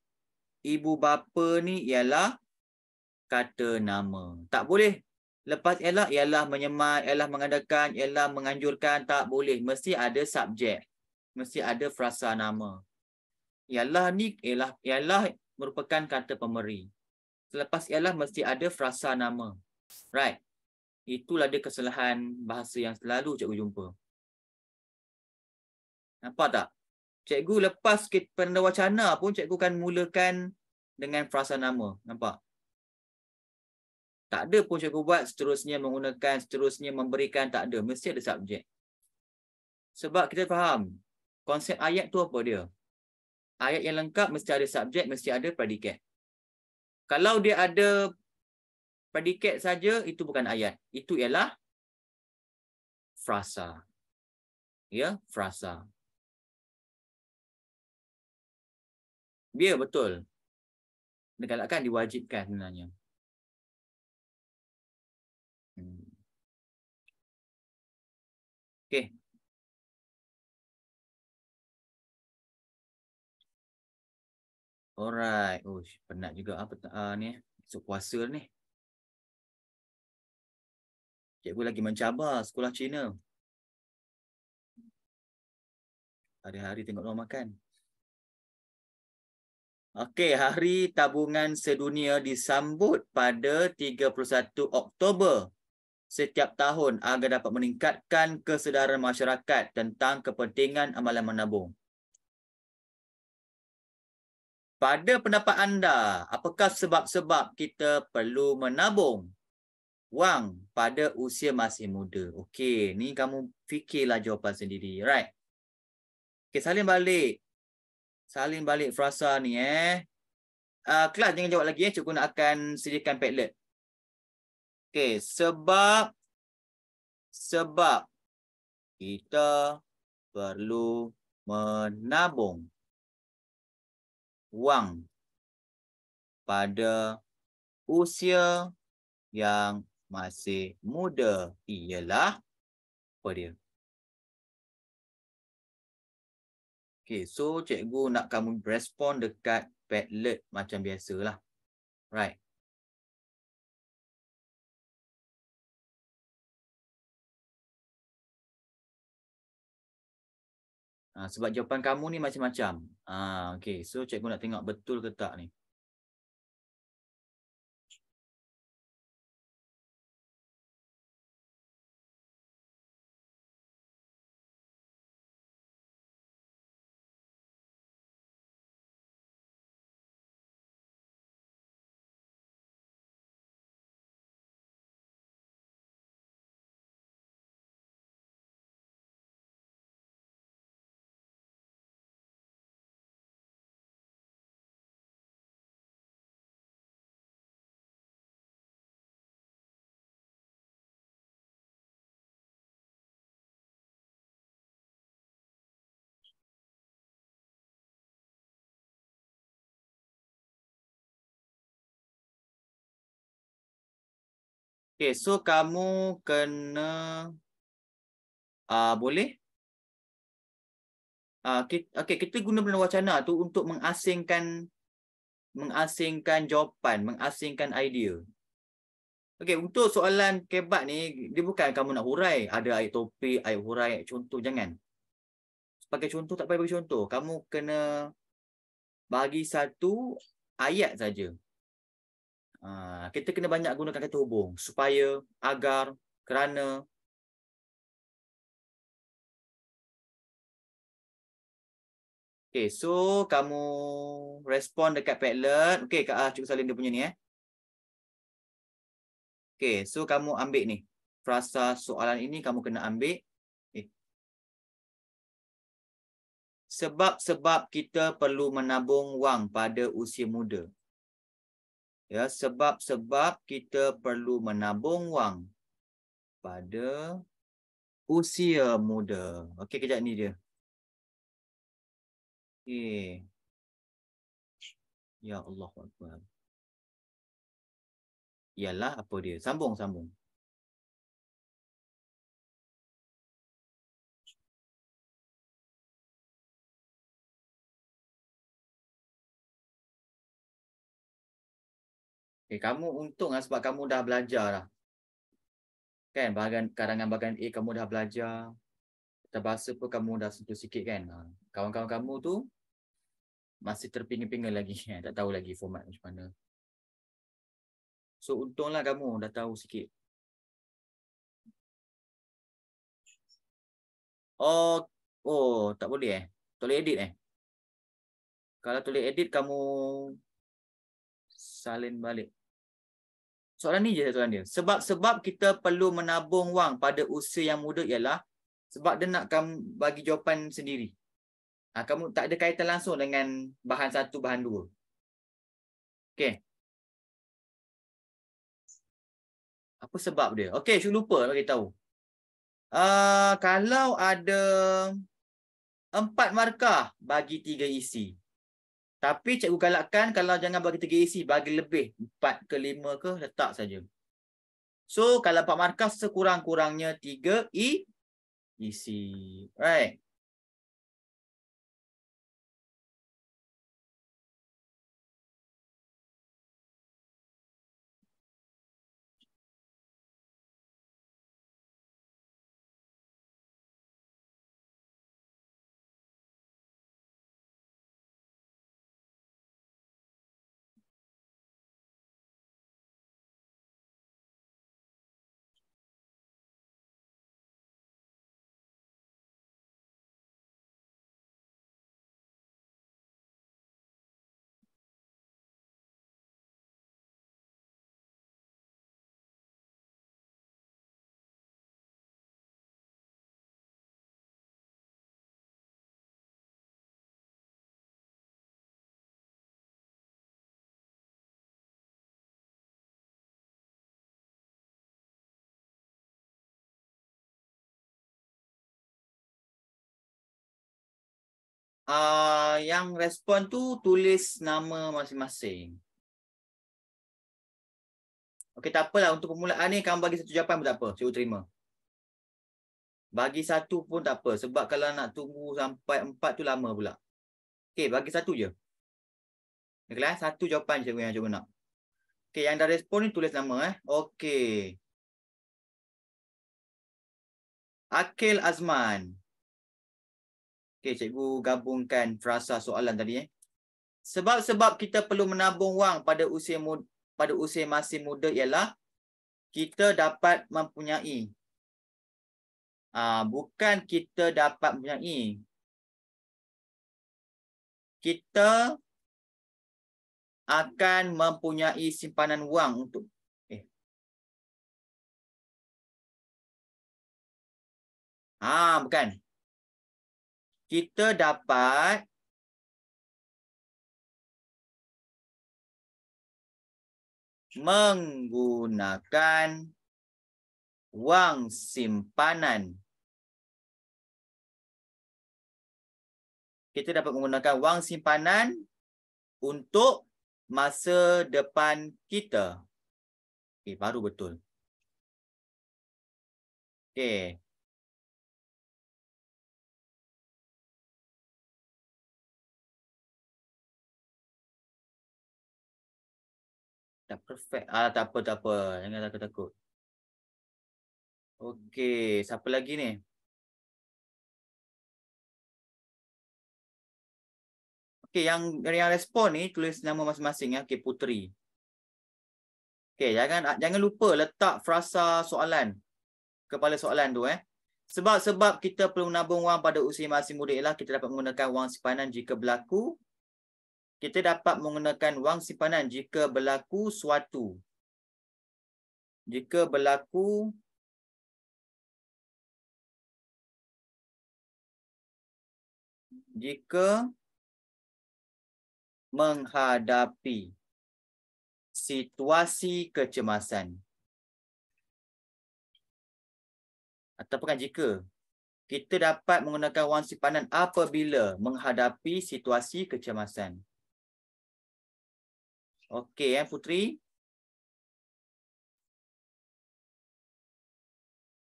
ibu bapa ni ialah kata nama. Tak boleh. Lepas ialah, ialah menyemat, ialah mengadakan, ialah menganjurkan. Tak boleh. Mesti ada subjek. Mesti ada frasa nama. Ialah ni, ialah, ialah merupakan kata pemberi. Selepas ialah, mesti ada frasa nama. Right. Itulah dia kesalahan bahasa yang selalu cikgu jumpa. Nampak tak? cikgu lepas kita pernah wacana pun cikgu kan mulakan dengan frasa nama. Nampak? Tak ada pun cikgu buat seterusnya menggunakan, seterusnya memberikan, tak ada. Mesti ada subjek. Sebab kita faham konsep ayat tu apa dia. Ayat yang lengkap mesti ada subjek, mesti ada predikat. Kalau dia ada predikat saja itu bukan ayat. Itu ialah frasa. Ya, frasa. Ya, betul. Negalakan diwajibkan sebenarnya. Hmm. Okey. Alright. Oh, penat juga apa ah, uh, ah, ni? Eh. Esok puasa ni. Cikgu lagi mencabar sekolah Cina. Hari-hari tengok orang makan. Okey, Hari Tabungan Sedunia disambut pada 31 Oktober setiap tahun agar dapat meningkatkan kesedaran masyarakat tentang kepentingan amalan menabung. Pada pendapat anda, apakah sebab-sebab kita perlu menabung wang pada usia masih muda? Okey, ni kamu fikirlah jawapan sendiri. Right. Okey, saling balik. Salin balik frasa ni eh. Uh, kelas jangan jawab lagi eh. Cikgu nak akan sediakan padlet. Okay. Sebab. Sebab. Kita perlu menabung. Wang. Pada usia yang masih muda. Ialah. Apa dia? Okay, so cikgu nak kamu respon dekat Padlet macam biasa lah, Right. Ha, sebab jawapan kamu ni macam-macam. Ha, okay, so cikgu nak tengok betul ke tak ni. Okay, so kamu kena uh, boleh. Uh, ah, kita, okay, kita guna benda wacana tu untuk mengasingkan mengasingkan jawapan, mengasingkan idea. Okay, untuk soalan kebat ni, dia bukan kamu nak hurai. Ada air topi, air hurai, contoh jangan. pakai contoh, tak payah bagi contoh. Kamu kena bagi satu ayat saja. Ha, kita kena banyak gunakan kata hubung supaya agar kerana Okay, so kamu respon dekat Padlet. Okay, Kak Ah, cikgu salin dia punya ni eh. Okay, so kamu ambil ni. Frasa soalan ini kamu kena ambil. Sebab-sebab okay. kita perlu menabung wang pada usia muda ya sebab-sebab kita perlu menabung wang pada usia muda. Okey kejap ni dia. Okey. Ya Allah Akbar. Ialah apa dia? Sambung sambung. Okay, eh, kamu untung lah sebab kamu dah belajar lah. Kan, bahagian, karangan bahagian A kamu dah belajar. Terbahasa pun kamu dah sentuh sikit kan. Ha, kawan-kawan kamu tu masih terpinga-pinga lagi. tak tahu lagi format macam mana. So, untunglah kamu dah tahu sikit. Oh, oh tak boleh eh? Tak boleh edit eh? Kalau tak edit, kamu salin balik. Soalan ni je soalan dia. Sebab-sebab kita perlu menabung wang pada usia yang muda ialah sebab dia nak kamu bagi jawapan sendiri. Ha, kamu tak ada kaitan langsung dengan bahan satu, bahan dua. Okay. Apa sebab dia? Okay, saya lupa bagi tahu. Uh, kalau ada empat markah bagi tiga isi. Tapi cikgu galakkan kalau jangan bagi tiga isi, bagi lebih. Empat ke lima ke, letak saja. So, kalau empat markah sekurang-kurangnya tiga isi. Right. uh, yang respon tu tulis nama masing-masing. Okey, tak apalah. Untuk permulaan ni, kamu bagi satu jawapan pun tak apa. Cikgu terima. Bagi satu pun tak apa. Sebab kalau nak tunggu sampai empat tu lama pula. Okey, bagi satu je. Okay, satu jawapan cikgu yang cikgu nak. Okey, yang dah respon ni tulis nama. eh. Okey. Akil Azman. Okey, cikgu gabungkan frasa soalan tadi eh. Sebab-sebab kita perlu menabung wang pada usia muda, pada usia masih muda ialah kita dapat mempunyai. Ah, bukan kita dapat mempunyai. Kita akan mempunyai simpanan wang untuk eh. Ah, bukan kita dapat menggunakan wang simpanan. Kita dapat menggunakan wang simpanan untuk masa depan kita. Okay, baru betul. Okay. Yang perfect. Ah, tak apa, tak apa. Jangan takut-takut. Okay, siapa lagi ni? Okay, yang yang respon ni tulis nama masing-masing ya. Okey, Putri. Okey, jangan jangan lupa letak frasa soalan kepala soalan tu eh. Sebab sebab kita perlu menabung wang pada usia masih muda ialah kita dapat menggunakan wang simpanan jika berlaku kita dapat menggunakan wang simpanan jika berlaku suatu jika berlaku jika menghadapi situasi kecemasan ataupun kan jika kita dapat menggunakan wang simpanan apabila menghadapi situasi kecemasan Okey eh Putri.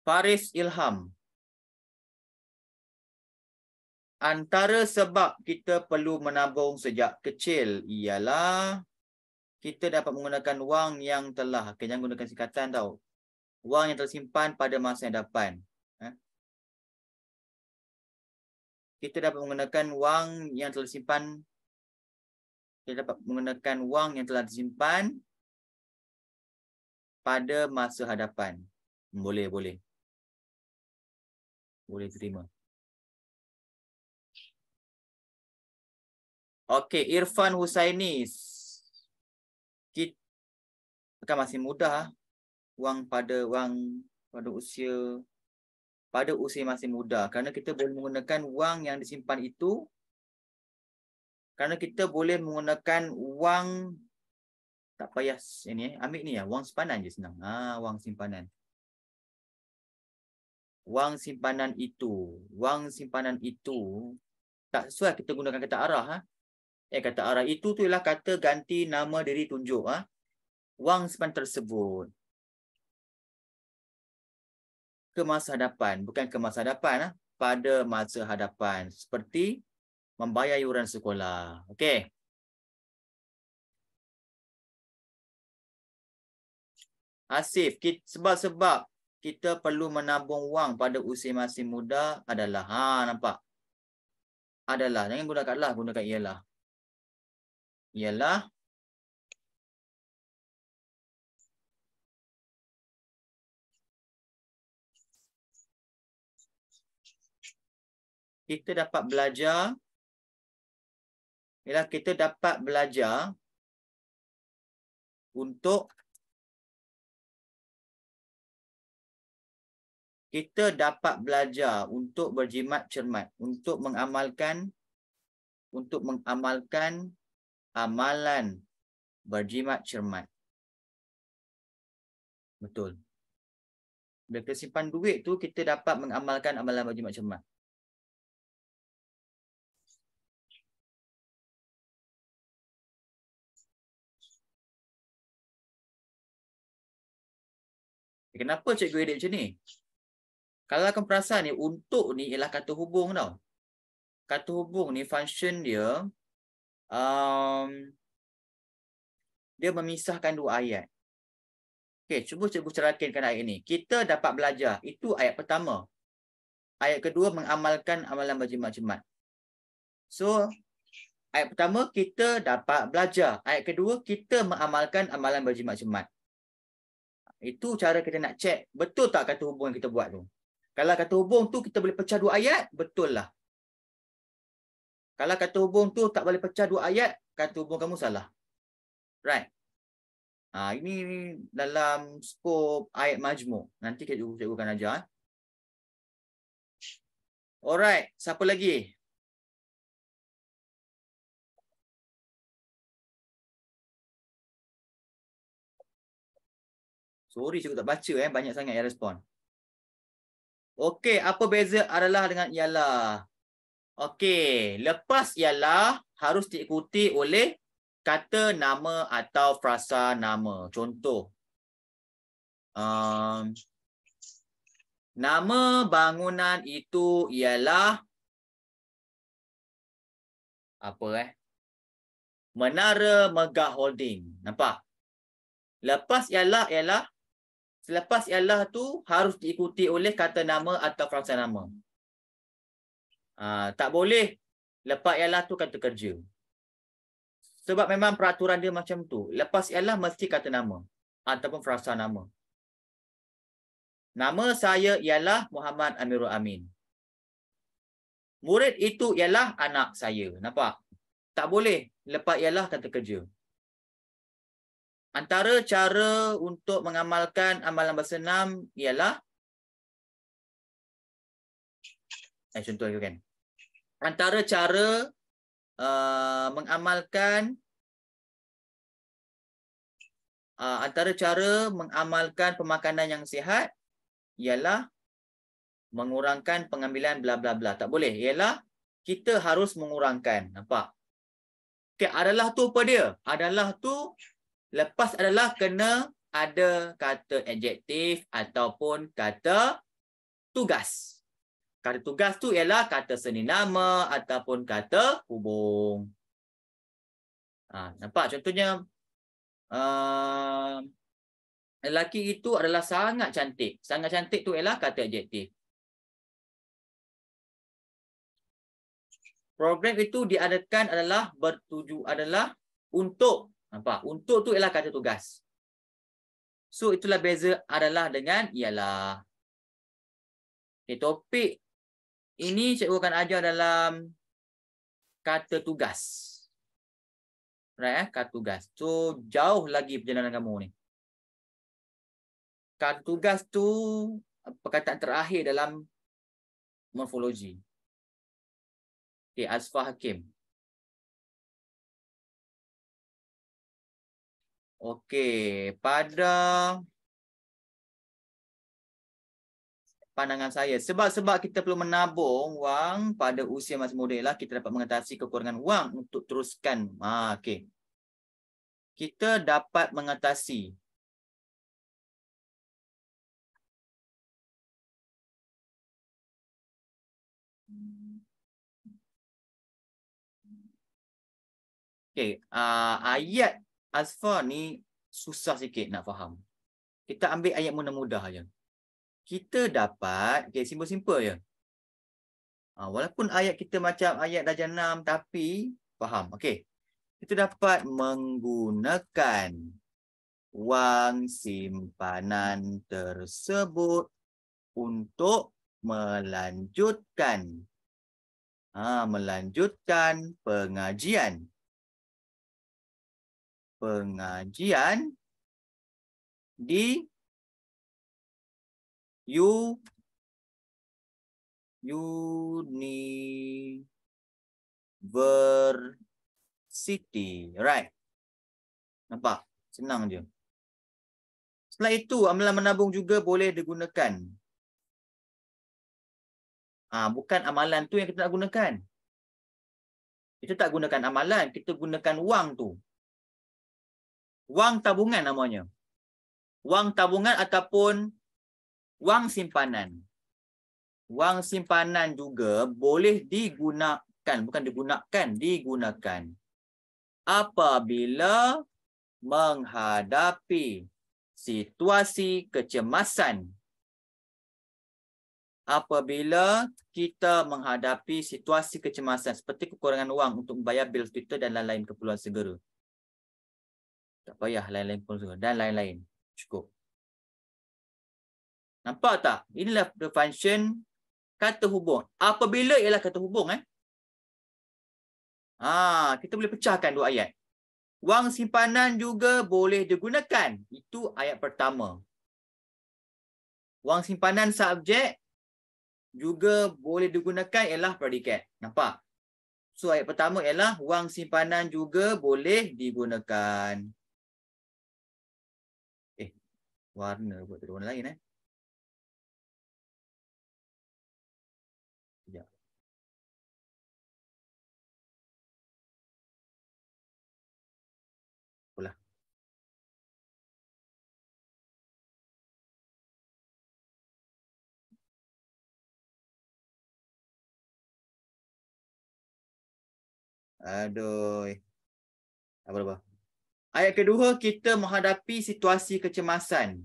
Faris Ilham. Antara sebab kita perlu menabung sejak kecil ialah kita dapat menggunakan wang yang telah, okay, jangan gunakan singkatan tau. Wang yang tersimpan pada masa yang depan. Eh. Kita dapat menggunakan wang yang tersimpan kita dapat menggunakan wang yang telah disimpan pada masa hadapan. Boleh, boleh. Boleh terima. Okey, Irfan Husaini. Kita kan masih muda. Ah. Wang pada wang pada usia pada usia masih muda. Karena kita boleh menggunakan wang yang disimpan itu kerana kita boleh menggunakan wang tak payah ini eh, ambil ni ya wang simpanan je senang. Ha wang simpanan. Wang simpanan itu, wang simpanan itu tak sesuai kita gunakan kata arah ha. Eh kata arah itu tu ialah kata ganti nama diri tunjuk ha. Wang simpan tersebut. Ke masa hadapan, bukan ke masa hadapan ha. Pada masa hadapan seperti membayar yuran sekolah. Okey. Asif, kita, sebab sebab kita perlu menabung wang pada usia masih muda adalah ha nampak. Adalah, jangan gunakan lah, gunakan ialah. Ialah kita dapat belajar ialah kita dapat belajar untuk kita dapat belajar untuk berjimat cermat untuk mengamalkan untuk mengamalkan amalan berjimat cermat betul bila kita simpan duit tu kita dapat mengamalkan amalan berjimat cermat Kenapa cikgu edit macam ni? Kalau akan perasan ni, untuk ni ialah kata hubung tau. Kata hubung ni, function dia, um, dia memisahkan dua ayat. Okay, cuba cikgu cerakinkan ayat ini. Kita dapat belajar. Itu ayat pertama. Ayat kedua, mengamalkan amalan berjimat-jimat. So, ayat pertama, kita dapat belajar. Ayat kedua, kita mengamalkan amalan berjimat-jimat. Itu cara kita nak check betul tak kata hubung yang kita buat tu. Kalau kata hubung tu kita boleh pecah dua ayat, betul lah. Kalau kata hubung tu tak boleh pecah dua ayat, kata hubung kamu salah. Right? Ha, ini dalam skop ayat majmuk. Nanti cikgu akan ajar. Eh? Alright, siapa lagi? Sorry cikgu tak baca eh banyak sangat yang respon. Okey, apa beza adalah dengan ialah? Okey, lepas ialah harus diikuti oleh kata nama atau frasa nama. Contoh um, nama bangunan itu ialah apa eh? Menara Megah Holding. Nampak? Lepas ialah ialah selepas ialah tu harus diikuti oleh kata nama atau frasa nama. Ha, tak boleh lepas ialah tu kata kerja. Sebab memang peraturan dia macam tu. Lepas ialah mesti kata nama ataupun frasa nama. Nama saya ialah Muhammad Amirul Amin. Murid itu ialah anak saya. Nampak? Tak boleh lepas ialah kata kerja. Antara cara untuk mengamalkan amalan bersenam ialah eh, contoh lagi kan. Antara cara uh, mengamalkan uh, antara cara mengamalkan pemakanan yang sihat ialah mengurangkan pengambilan bla bla bla. Tak boleh. Ialah kita harus mengurangkan. Nampak? Okay, adalah tu apa dia? Adalah tu Lepas adalah kena ada kata adjektif ataupun kata tugas. Kata tugas tu ialah kata seni nama ataupun kata hubung. Ha, nampak contohnya, uh, lelaki itu adalah sangat cantik. Sangat cantik tu ialah kata adjektif. Program itu diadakan adalah bertuju adalah untuk Nampak? Untuk tu ialah kata tugas. So itulah beza adalah dengan ialah. Okay, topik ini cikgu akan ajar dalam kata tugas. Right, eh? Kata tugas. So jauh lagi perjalanan kamu ni. Kata tugas tu perkataan terakhir dalam morfologi. Okay, Asfah Hakim. Okey, pada pandangan saya, sebab-sebab kita perlu menabung wang pada usia masa muda ialah kita dapat mengatasi kekurangan wang untuk teruskan. Ha, okey. Kita dapat mengatasi Okay, uh, ah, ayat Alfa ni susah sikit nak faham. Kita ambil ayat mudah-mudah aja. Kita dapat, okay, simple-simple ya. Ha, walaupun ayat kita macam ayat dah jenam, tapi faham. okay. Kita dapat menggunakan wang simpanan tersebut untuk melanjutkan ha, melanjutkan pengajian pengajian di U University. Right. Nampak? Senang je. Setelah itu, amalan menabung juga boleh digunakan. Ah, bukan amalan tu yang kita nak gunakan. Kita tak gunakan amalan, kita gunakan wang tu wang tabungan namanya. Wang tabungan ataupun wang simpanan. Wang simpanan juga boleh digunakan. Bukan digunakan, digunakan. Apabila menghadapi situasi kecemasan. Apabila kita menghadapi situasi kecemasan seperti kekurangan wang untuk membayar bil Twitter dan lain-lain keperluan segera. Tak payah lain-lain pun semua. Dan lain-lain. Cukup. Nampak tak? Inilah the function kata hubung. Apabila ialah kata hubung. eh? Ah, Kita boleh pecahkan dua ayat. Wang simpanan juga boleh digunakan. Itu ayat pertama. Wang simpanan subjek juga boleh digunakan ialah predikat. Nampak? So ayat pertama ialah wang simpanan juga boleh digunakan warna buat tu warna lain eh. Sekejap. Ya. Pula. Aduh. Apa-apa? Ayat kedua, kita menghadapi situasi kecemasan.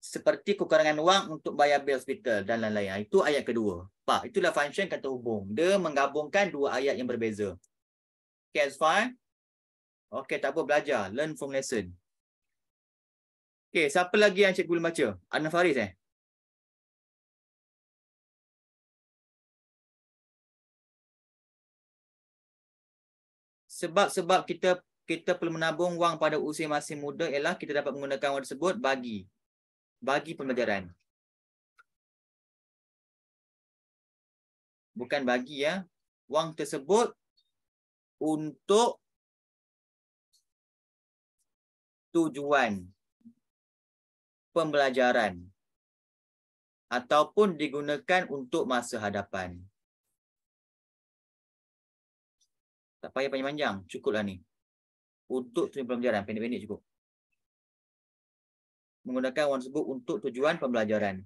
Seperti kekurangan wang untuk bayar bil hospital dan lain-lain. Ha, itu ayat kedua. Pak, itulah function kata hubung. Dia menggabungkan dua ayat yang berbeza. Okay, that's fine. Okay, tak apa. Belajar. Learn from lesson. Okay, siapa lagi yang cikgu belum baca? Anna Faris eh? Sebab-sebab kita kita perlu menabung wang pada usia masih muda ialah kita dapat menggunakan wang tersebut bagi bagi pembelajaran. Bukan bagi ya. Wang tersebut untuk tujuan pembelajaran ataupun digunakan untuk masa hadapan. Tak payah panjang-panjang. Cukuplah ni untuk tujuan pembelajaran. Pendek-pendek cukup. Menggunakan wang tersebut untuk tujuan pembelajaran.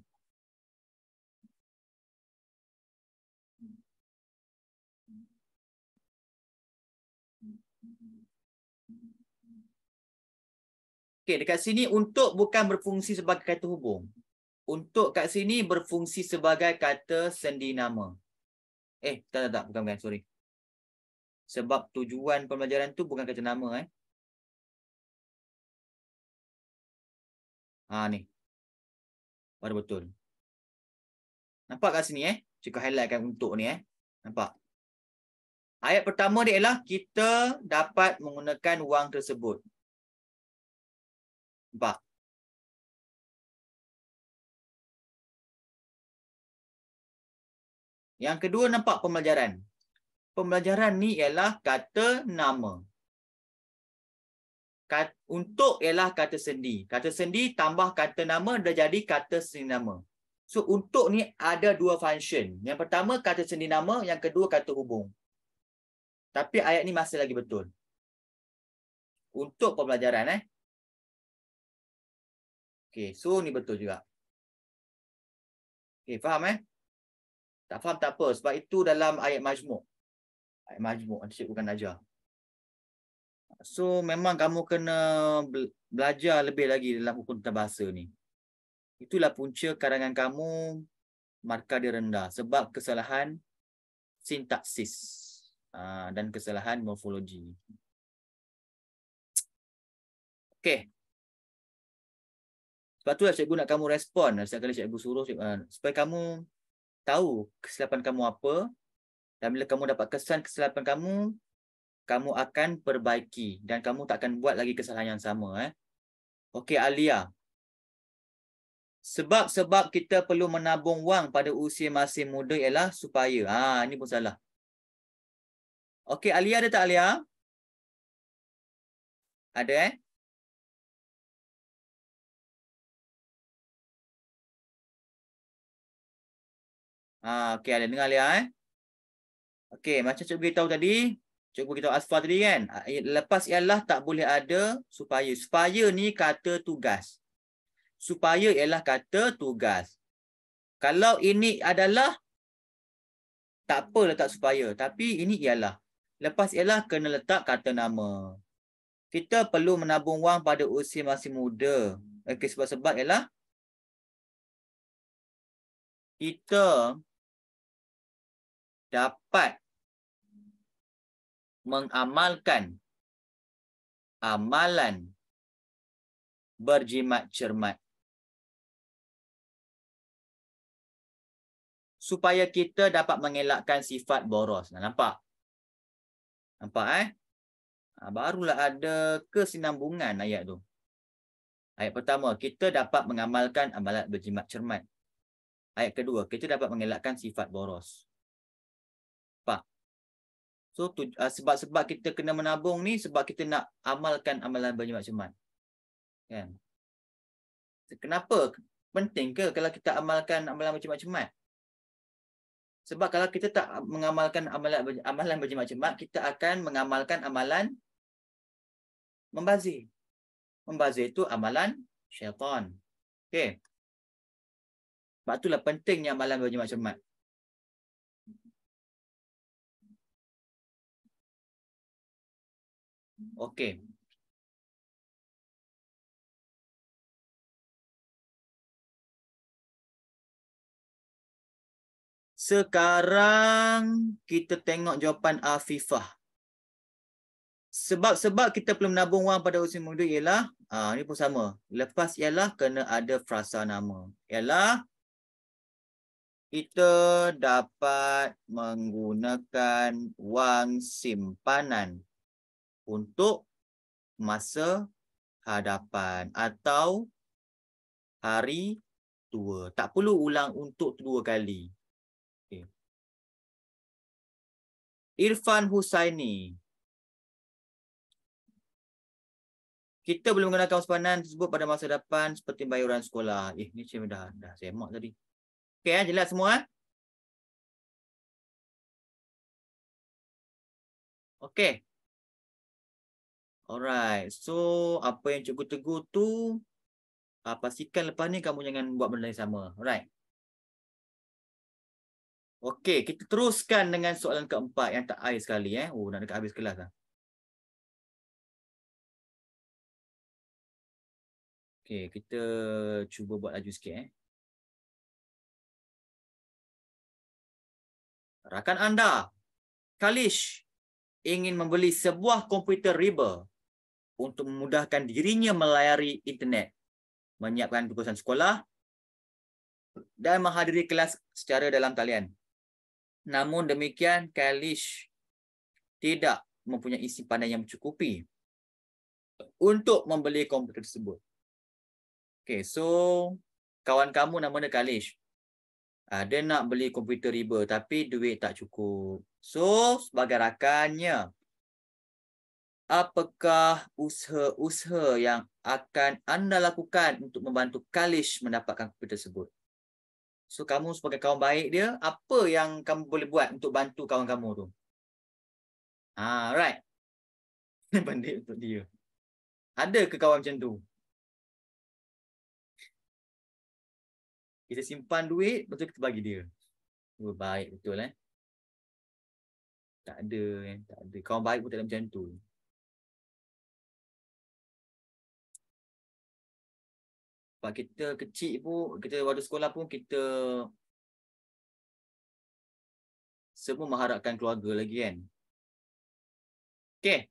Okay, dekat sini untuk bukan berfungsi sebagai kata hubung. Untuk kat sini berfungsi sebagai kata sendi nama. Eh, tak, tak, tak. Bukan, bukan. Sorry. Sebab tujuan pembelajaran tu bukan kerja nama eh. Ha ni. Baru betul. Nampak kat sini eh? Cikgu highlightkan untuk ni eh. Nampak? Ayat pertama dia ialah kita dapat menggunakan wang tersebut. Nampak? Yang kedua nampak pembelajaran pembelajaran ni ialah kata nama. Kat, untuk ialah kata sendi. Kata sendi tambah kata nama dah jadi kata sendi nama. So untuk ni ada dua function. Yang pertama kata sendi nama, yang kedua kata hubung. Tapi ayat ni masih lagi betul. Untuk pembelajaran eh. okay, so ni betul juga. Okay, faham eh? Tak faham tak apa sebab itu dalam ayat majmuk majmuk nanti cikgu akan ajar. So memang kamu kena belajar lebih lagi dalam hukum tentang bahasa ni. Itulah punca karangan kamu markah dia rendah sebab kesalahan sintaksis ha, dan kesalahan morfologi. Okay. Sebab itulah cikgu nak kamu respon setiap kali cikgu suruh cikgu, eh, supaya kamu tahu kesilapan kamu apa dan bila kamu dapat kesan kesilapan kamu, kamu akan perbaiki dan kamu tak akan buat lagi kesalahan yang sama. Eh? Okey, Alia. Sebab-sebab kita perlu menabung wang pada usia masih muda ialah supaya. Ha, ini pun salah. Okey, Alia ada tak Alia? Ada eh? Ha, okey, ada. Dengar Alia eh? Okey, macam cikgu beritahu tadi, cikgu beritahu asfa tadi kan. Ah, lepas ialah tak boleh ada supaya. Supaya ni kata tugas. Supaya ialah kata tugas. Kalau ini adalah, tak apa letak supaya. Tapi ini ialah. Lepas ialah kena letak kata nama. Kita perlu menabung wang pada usia masih muda. Okey, sebab-sebab ialah. Kita dapat mengamalkan amalan berjimat cermat supaya kita dapat mengelakkan sifat boros. Nah, nampak? Nampak eh? Ha, barulah ada kesinambungan ayat tu. Ayat pertama, kita dapat mengamalkan amalan berjimat cermat. Ayat kedua, kita dapat mengelakkan sifat boros. So ah, sebab-sebab uh, kita kena menabung ni sebab kita nak amalkan amalan berjimat-jimat. Kan? Kenapa? Penting ke kalau kita amalkan amalan berjimat-jimat? Sebab kalau kita tak mengamalkan amalan amalan berjimat-jimat, kita akan mengamalkan amalan membazir. Membazir itu amalan syaitan. Okey. Sebab itulah pentingnya amalan berjimat-jimat. Okey. Sekarang kita tengok jawapan Afifah. Sebab-sebab kita perlu menabung wang pada usia muda ialah, ah, ini pun sama. Lepas ialah kena ada frasa nama. Ialah kita dapat menggunakan wang simpanan untuk masa hadapan atau hari tua. Tak perlu ulang untuk dua kali. Okay. Irfan Husaini. Kita belum mengenalkan usmanan tersebut pada masa depan seperti bayaran sekolah. Eh, ni saya dah, dah semak tadi. Okey, ya, jelas semua. Eh? Okey. Alright. So apa yang cikgu tegur tu uh, pastikan lepas ni kamu jangan buat benda yang sama. Alright. Okay, kita teruskan dengan soalan keempat yang tak air sekali eh. Oh, nak dekat habis kelas dah. Okey, kita cuba buat laju sikit eh. Rakan anda, Kalish ingin membeli sebuah komputer Reaper untuk memudahkan dirinya melayari internet, menyiapkan tugasan sekolah dan menghadiri kelas secara dalam talian. Namun demikian, Kalish tidak mempunyai isi simpanan yang mencukupi untuk membeli komputer tersebut. Okay, so kawan kamu namanya Kalish. Uh, dia nak beli komputer riba tapi duit tak cukup. So sebagai rakannya, apakah usaha-usaha yang akan anda lakukan untuk membantu Kalish mendapatkan komputer tersebut? So kamu sebagai kawan baik dia, apa yang kamu boleh buat untuk bantu kawan kamu tu? Alright. Ha, Pandai untuk dia. Ada ke kawan macam tu? Kita simpan duit, betul kita bagi dia. Oh, baik betul eh. Tak ada, eh. tak ada. Kawan baik pun tak ada macam tu. Sebab kita kecil pun, kita waktu sekolah pun kita semua mengharapkan keluarga lagi kan. Okay.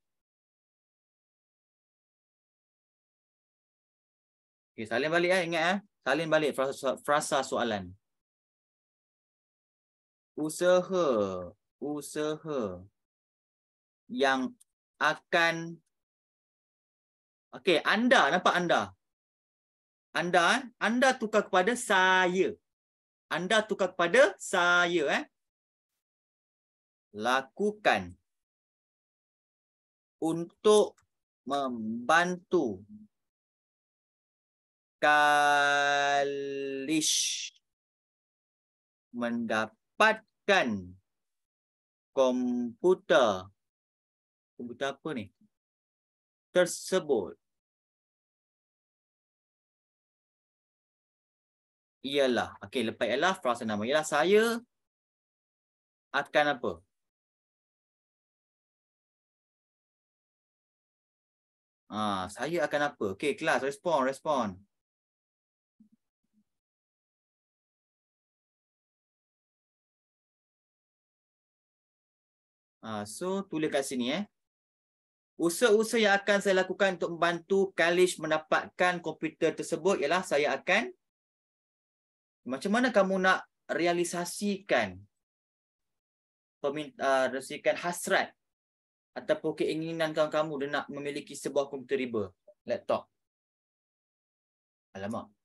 Okay, salin balik eh, ingat eh. Salin balik frasa, soalan. Usaha, usaha yang akan okay anda nampak anda anda anda tukar kepada saya anda tukar kepada saya eh lakukan untuk membantu kalish mendapatkan komputer komputer apa ni tersebut ialah. Okey, lepas ialah frasa nama ialah saya akan apa? Ah, saya akan apa? Okey, kelas respon, respon. Ah, so tulis kat sini eh. Usaha-usaha yang akan saya lakukan untuk membantu Kalish mendapatkan komputer tersebut ialah saya akan macam mana kamu nak realisasikan peminta uh, realisasikan hasrat ataupun keinginan kamu nak memiliki sebuah komputer riba, laptop. Alamak.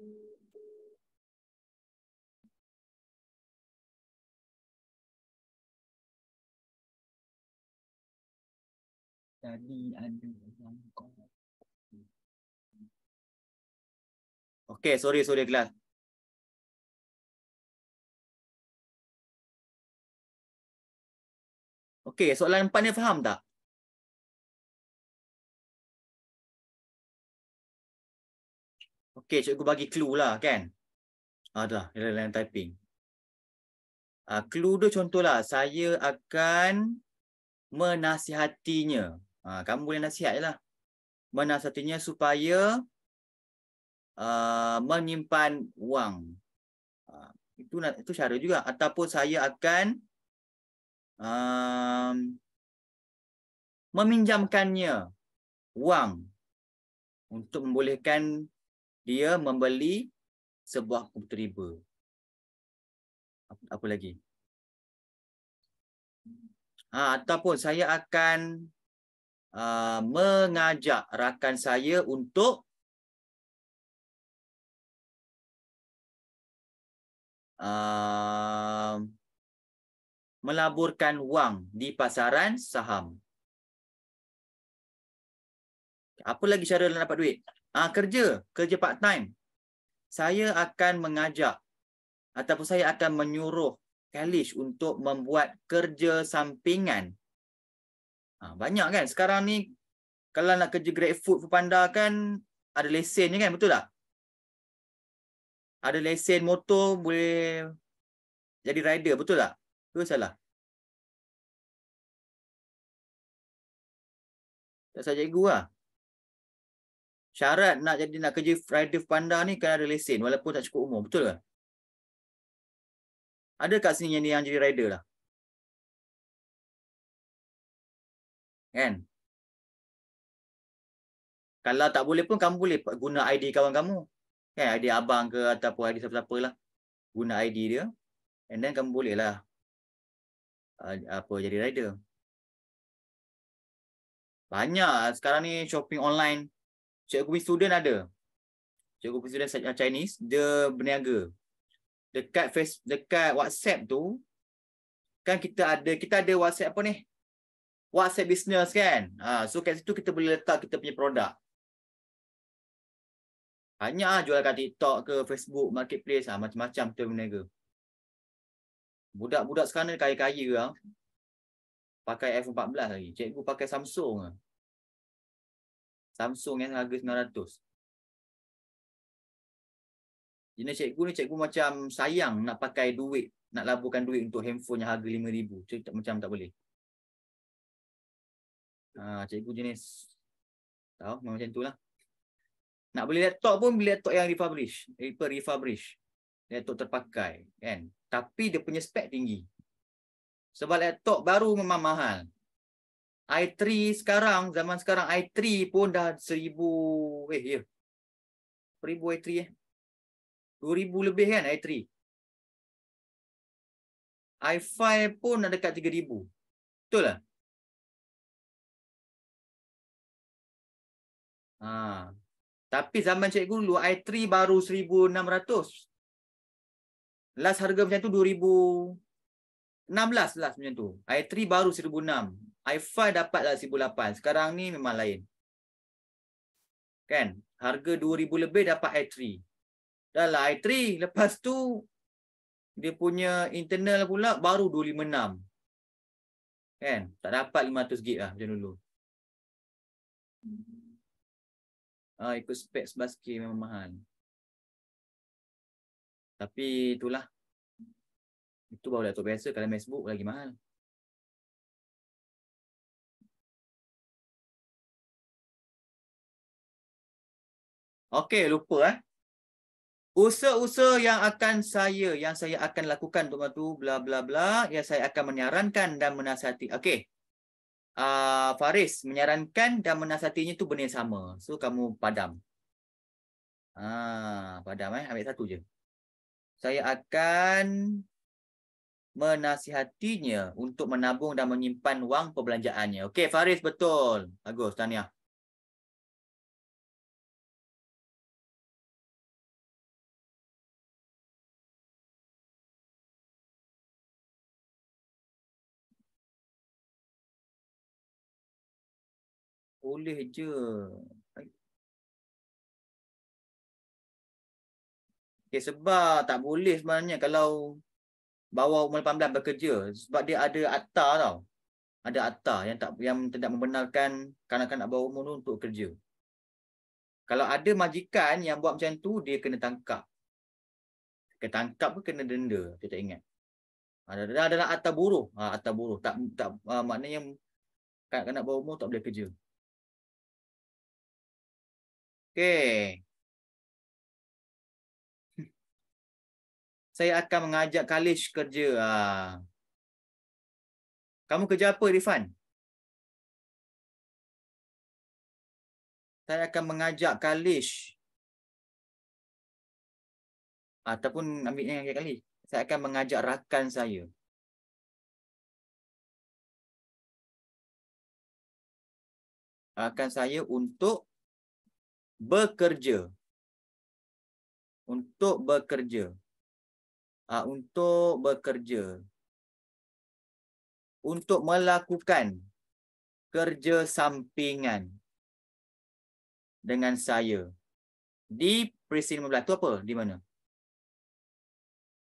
Tadi ada yang kau. Okay, sorry, sorry kelas. Okay, soalan empat ni faham tak? Okay, cikgu bagi clue lah kan. Ah, ada, ah, line typing. Ah, clue tu contohlah, saya akan menasihatinya. Ah, kamu boleh nasihat je lah. Menasihatinya supaya ah, menyimpan wang. Ah, itu, itu cara juga. Ataupun saya akan um, meminjamkannya wang untuk membolehkan dia membeli sebuah komputer riba. Apa lagi? Ha, ataupun saya akan uh, mengajak rakan saya untuk uh, melaburkan wang di pasaran saham. Apa lagi cara nak dapat duit? uh, kerja, kerja part time. Saya akan mengajak ataupun saya akan menyuruh Kalish untuk membuat kerja sampingan. Uh, banyak kan sekarang ni kalau nak kerja great food Panda kan ada lesen je kan betul tak? Ada lesen motor boleh jadi rider betul tak? Betul salah? Tak salah cikgu lah syarat nak jadi nak kerja rider panda ni kena ada lesen walaupun tak cukup umur betul ke ada kat sini yang yang jadi rider lah kan kalau tak boleh pun kamu boleh guna ID kawan kamu kan ID abang ke ataupun ID siapa-siapa lah guna ID dia and then kamu boleh lah uh, apa jadi rider banyak sekarang ni shopping online Cikgu punya student ada. Cikgu punya student Chinese, dia berniaga. Dekat Facebook, dekat WhatsApp tu kan kita ada kita ada WhatsApp apa ni? WhatsApp business kan. Ha, so kat situ kita boleh letak kita punya produk. Hanya ah jual kat TikTok ke Facebook marketplace ah macam-macam kita berniaga. Budak-budak sekarang ni kaya-kaya ah. Pakai iPhone 14 lagi. Cikgu pakai Samsung ah. Samsung yang harga 900. Jenis cikgu ni cikgu macam sayang nak pakai duit, nak laburkan duit untuk handphone yang harga 5000. Cikgu macam tak boleh. Ha, cikgu jenis tahu macam itulah. Nak beli laptop pun beli laptop yang refurbish, refurb refurbish. Laptop terpakai kan. Tapi dia punya spek tinggi. Sebab laptop baru memang mahal i3 sekarang zaman sekarang i3 pun dah seribu eh ya. seribu i3 eh. ribu lebih kan i3. i5 pun dah dekat ribu Betul lah. Ha. Tapi zaman cikgu dulu i3 baru seribu enam ratus Last harga macam tu dua ribu enam belas last macam tu. i3 baru seribu enam Haifa dapatlah 1008. Sekarang ni memang lain. Kan? Harga 2000 lebih dapat i3. Dah lah i3. Lepas tu dia punya internal pula baru 256. Kan? Tak dapat 500 gig lah macam dulu. Ah, ikut spek 11K memang mahal. Tapi itulah. Itu baru laptop biasa. Kalau Macbook lagi mahal. Okey, lupa eh. Usaha-usaha yang akan saya, yang saya akan lakukan untuk waktu bla bla bla, yang saya akan menyarankan dan menasihati. Okey. Uh, Faris, menyarankan dan menasihatinya tu benda yang sama. So kamu padam. Ah, padam eh, ambil satu je. Saya akan menasihatinya untuk menabung dan menyimpan wang perbelanjaannya. Okey, Faris betul. Bagus, tahniah. boleh je. Okay, sebab tak boleh sebenarnya kalau bawa umur 18 bekerja sebab dia ada akta tau. Ada akta yang tak yang tidak membenarkan kanak-kanak bawa umur tu untuk kerja. Kalau ada majikan yang buat macam tu dia kena tangkap. Kena tangkap ke kena denda, kita ingat. Ada ada ada akta buruh. Ha, ah, akta buruh tak tak ah, maknanya kanak-kanak bawa umur tak boleh kerja. Okay. Saya akan mengajak Kalish kerja. Ah. Kamu kerja apa, Rifan? Saya akan mengajak Kalish. Ataupun ambil yang lagi kali. Saya akan mengajak rakan saya. Rakan saya untuk bekerja untuk bekerja uh, untuk bekerja untuk melakukan kerja sampingan dengan saya di presiden 15 tu apa di mana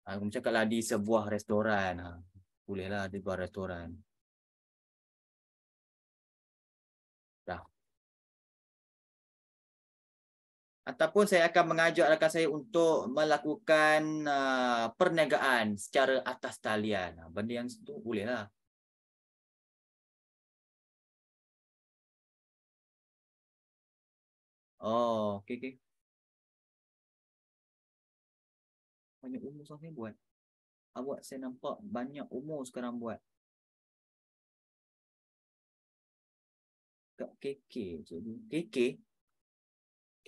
ha, aku cakaplah di sebuah restoran ha bolehlah di sebuah restoran ataupun saya akan mengajak rakan saya untuk melakukan uh, perniagaan secara atas talian. Ah, benda yang itu bolehlah. Oh, okey okey. Banyak umur sampai buat. Awak saya nampak banyak umur sekarang buat. Kak KK. Jadi KK.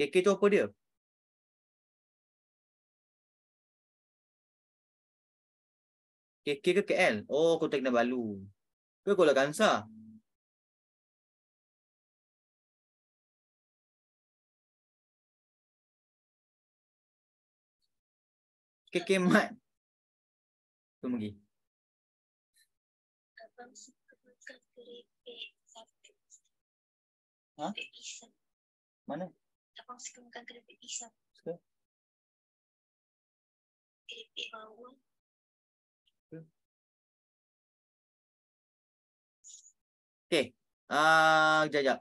KK tu apa dia? KK ke KL? Oh, Kota Kinabalu. Ke Kuala Kansa? KK Mat. Tu pergi. Ha? Mana? abang suka makan keripik pisang. Keripik bawang. Okey. ah, jap, jap.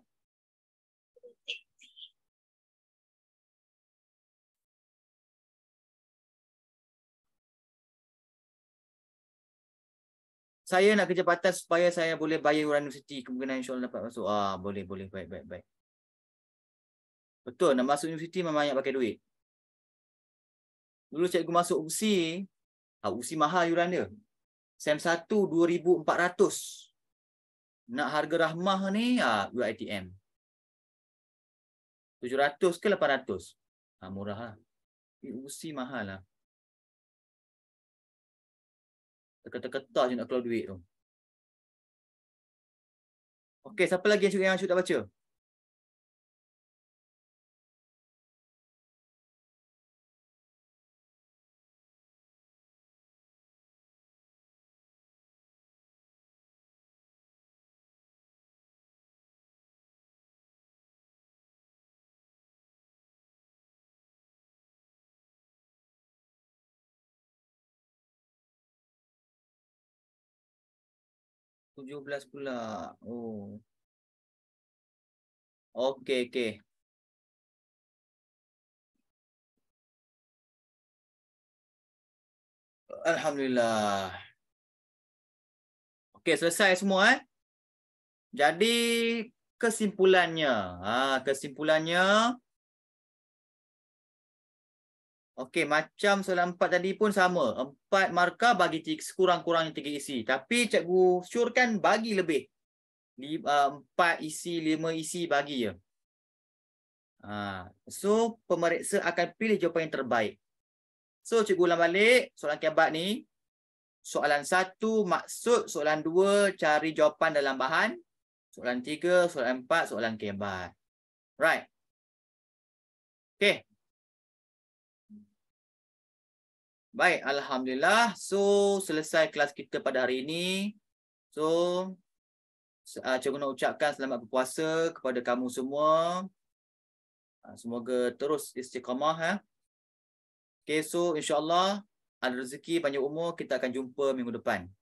Saya nak kecepatan supaya saya boleh bayar universiti kemungkinan insya-Allah dapat masuk. Ah, boleh boleh baik baik baik. Betul, nak masuk universiti memang banyak pakai duit. Dulu cikgu masuk UPSI, ah ha, UPSI mahal yuran dia. SEM 1 2400. Nak harga rahmah ni ah UiTM. 700 ke 800. Ah ha, murahlah. UPSI mahal lah. Teka-teka je nak keluar duit tu. Okey, siapa lagi yang cakap yang cakap tak baca? tujuh belas pula. Oh. Okey, okey. Alhamdulillah. Okey, selesai semua eh. Jadi kesimpulannya, ha, kesimpulannya Okey, macam soalan empat tadi pun sama. Empat markah bagi sekurang-kurangnya 3 isi. Tapi cikgu syurkan bagi lebih. 4 uh, isi, lima isi bagi ya. So, pemeriksa akan pilih jawapan yang terbaik. So, cikgu ulang balik soalan kebat ni. Soalan satu maksud soalan dua cari jawapan dalam bahan. Soalan tiga, soalan empat, soalan kebat. Right. Okey. Baik, alhamdulillah. So, selesai kelas kita pada hari ini. So, uh, ah, cikgu nak ucapkan selamat berpuasa kepada kamu semua. Uh, semoga terus istiqamah ya. Eh. Okay, so insyaallah ada rezeki panjang umur kita akan jumpa minggu depan.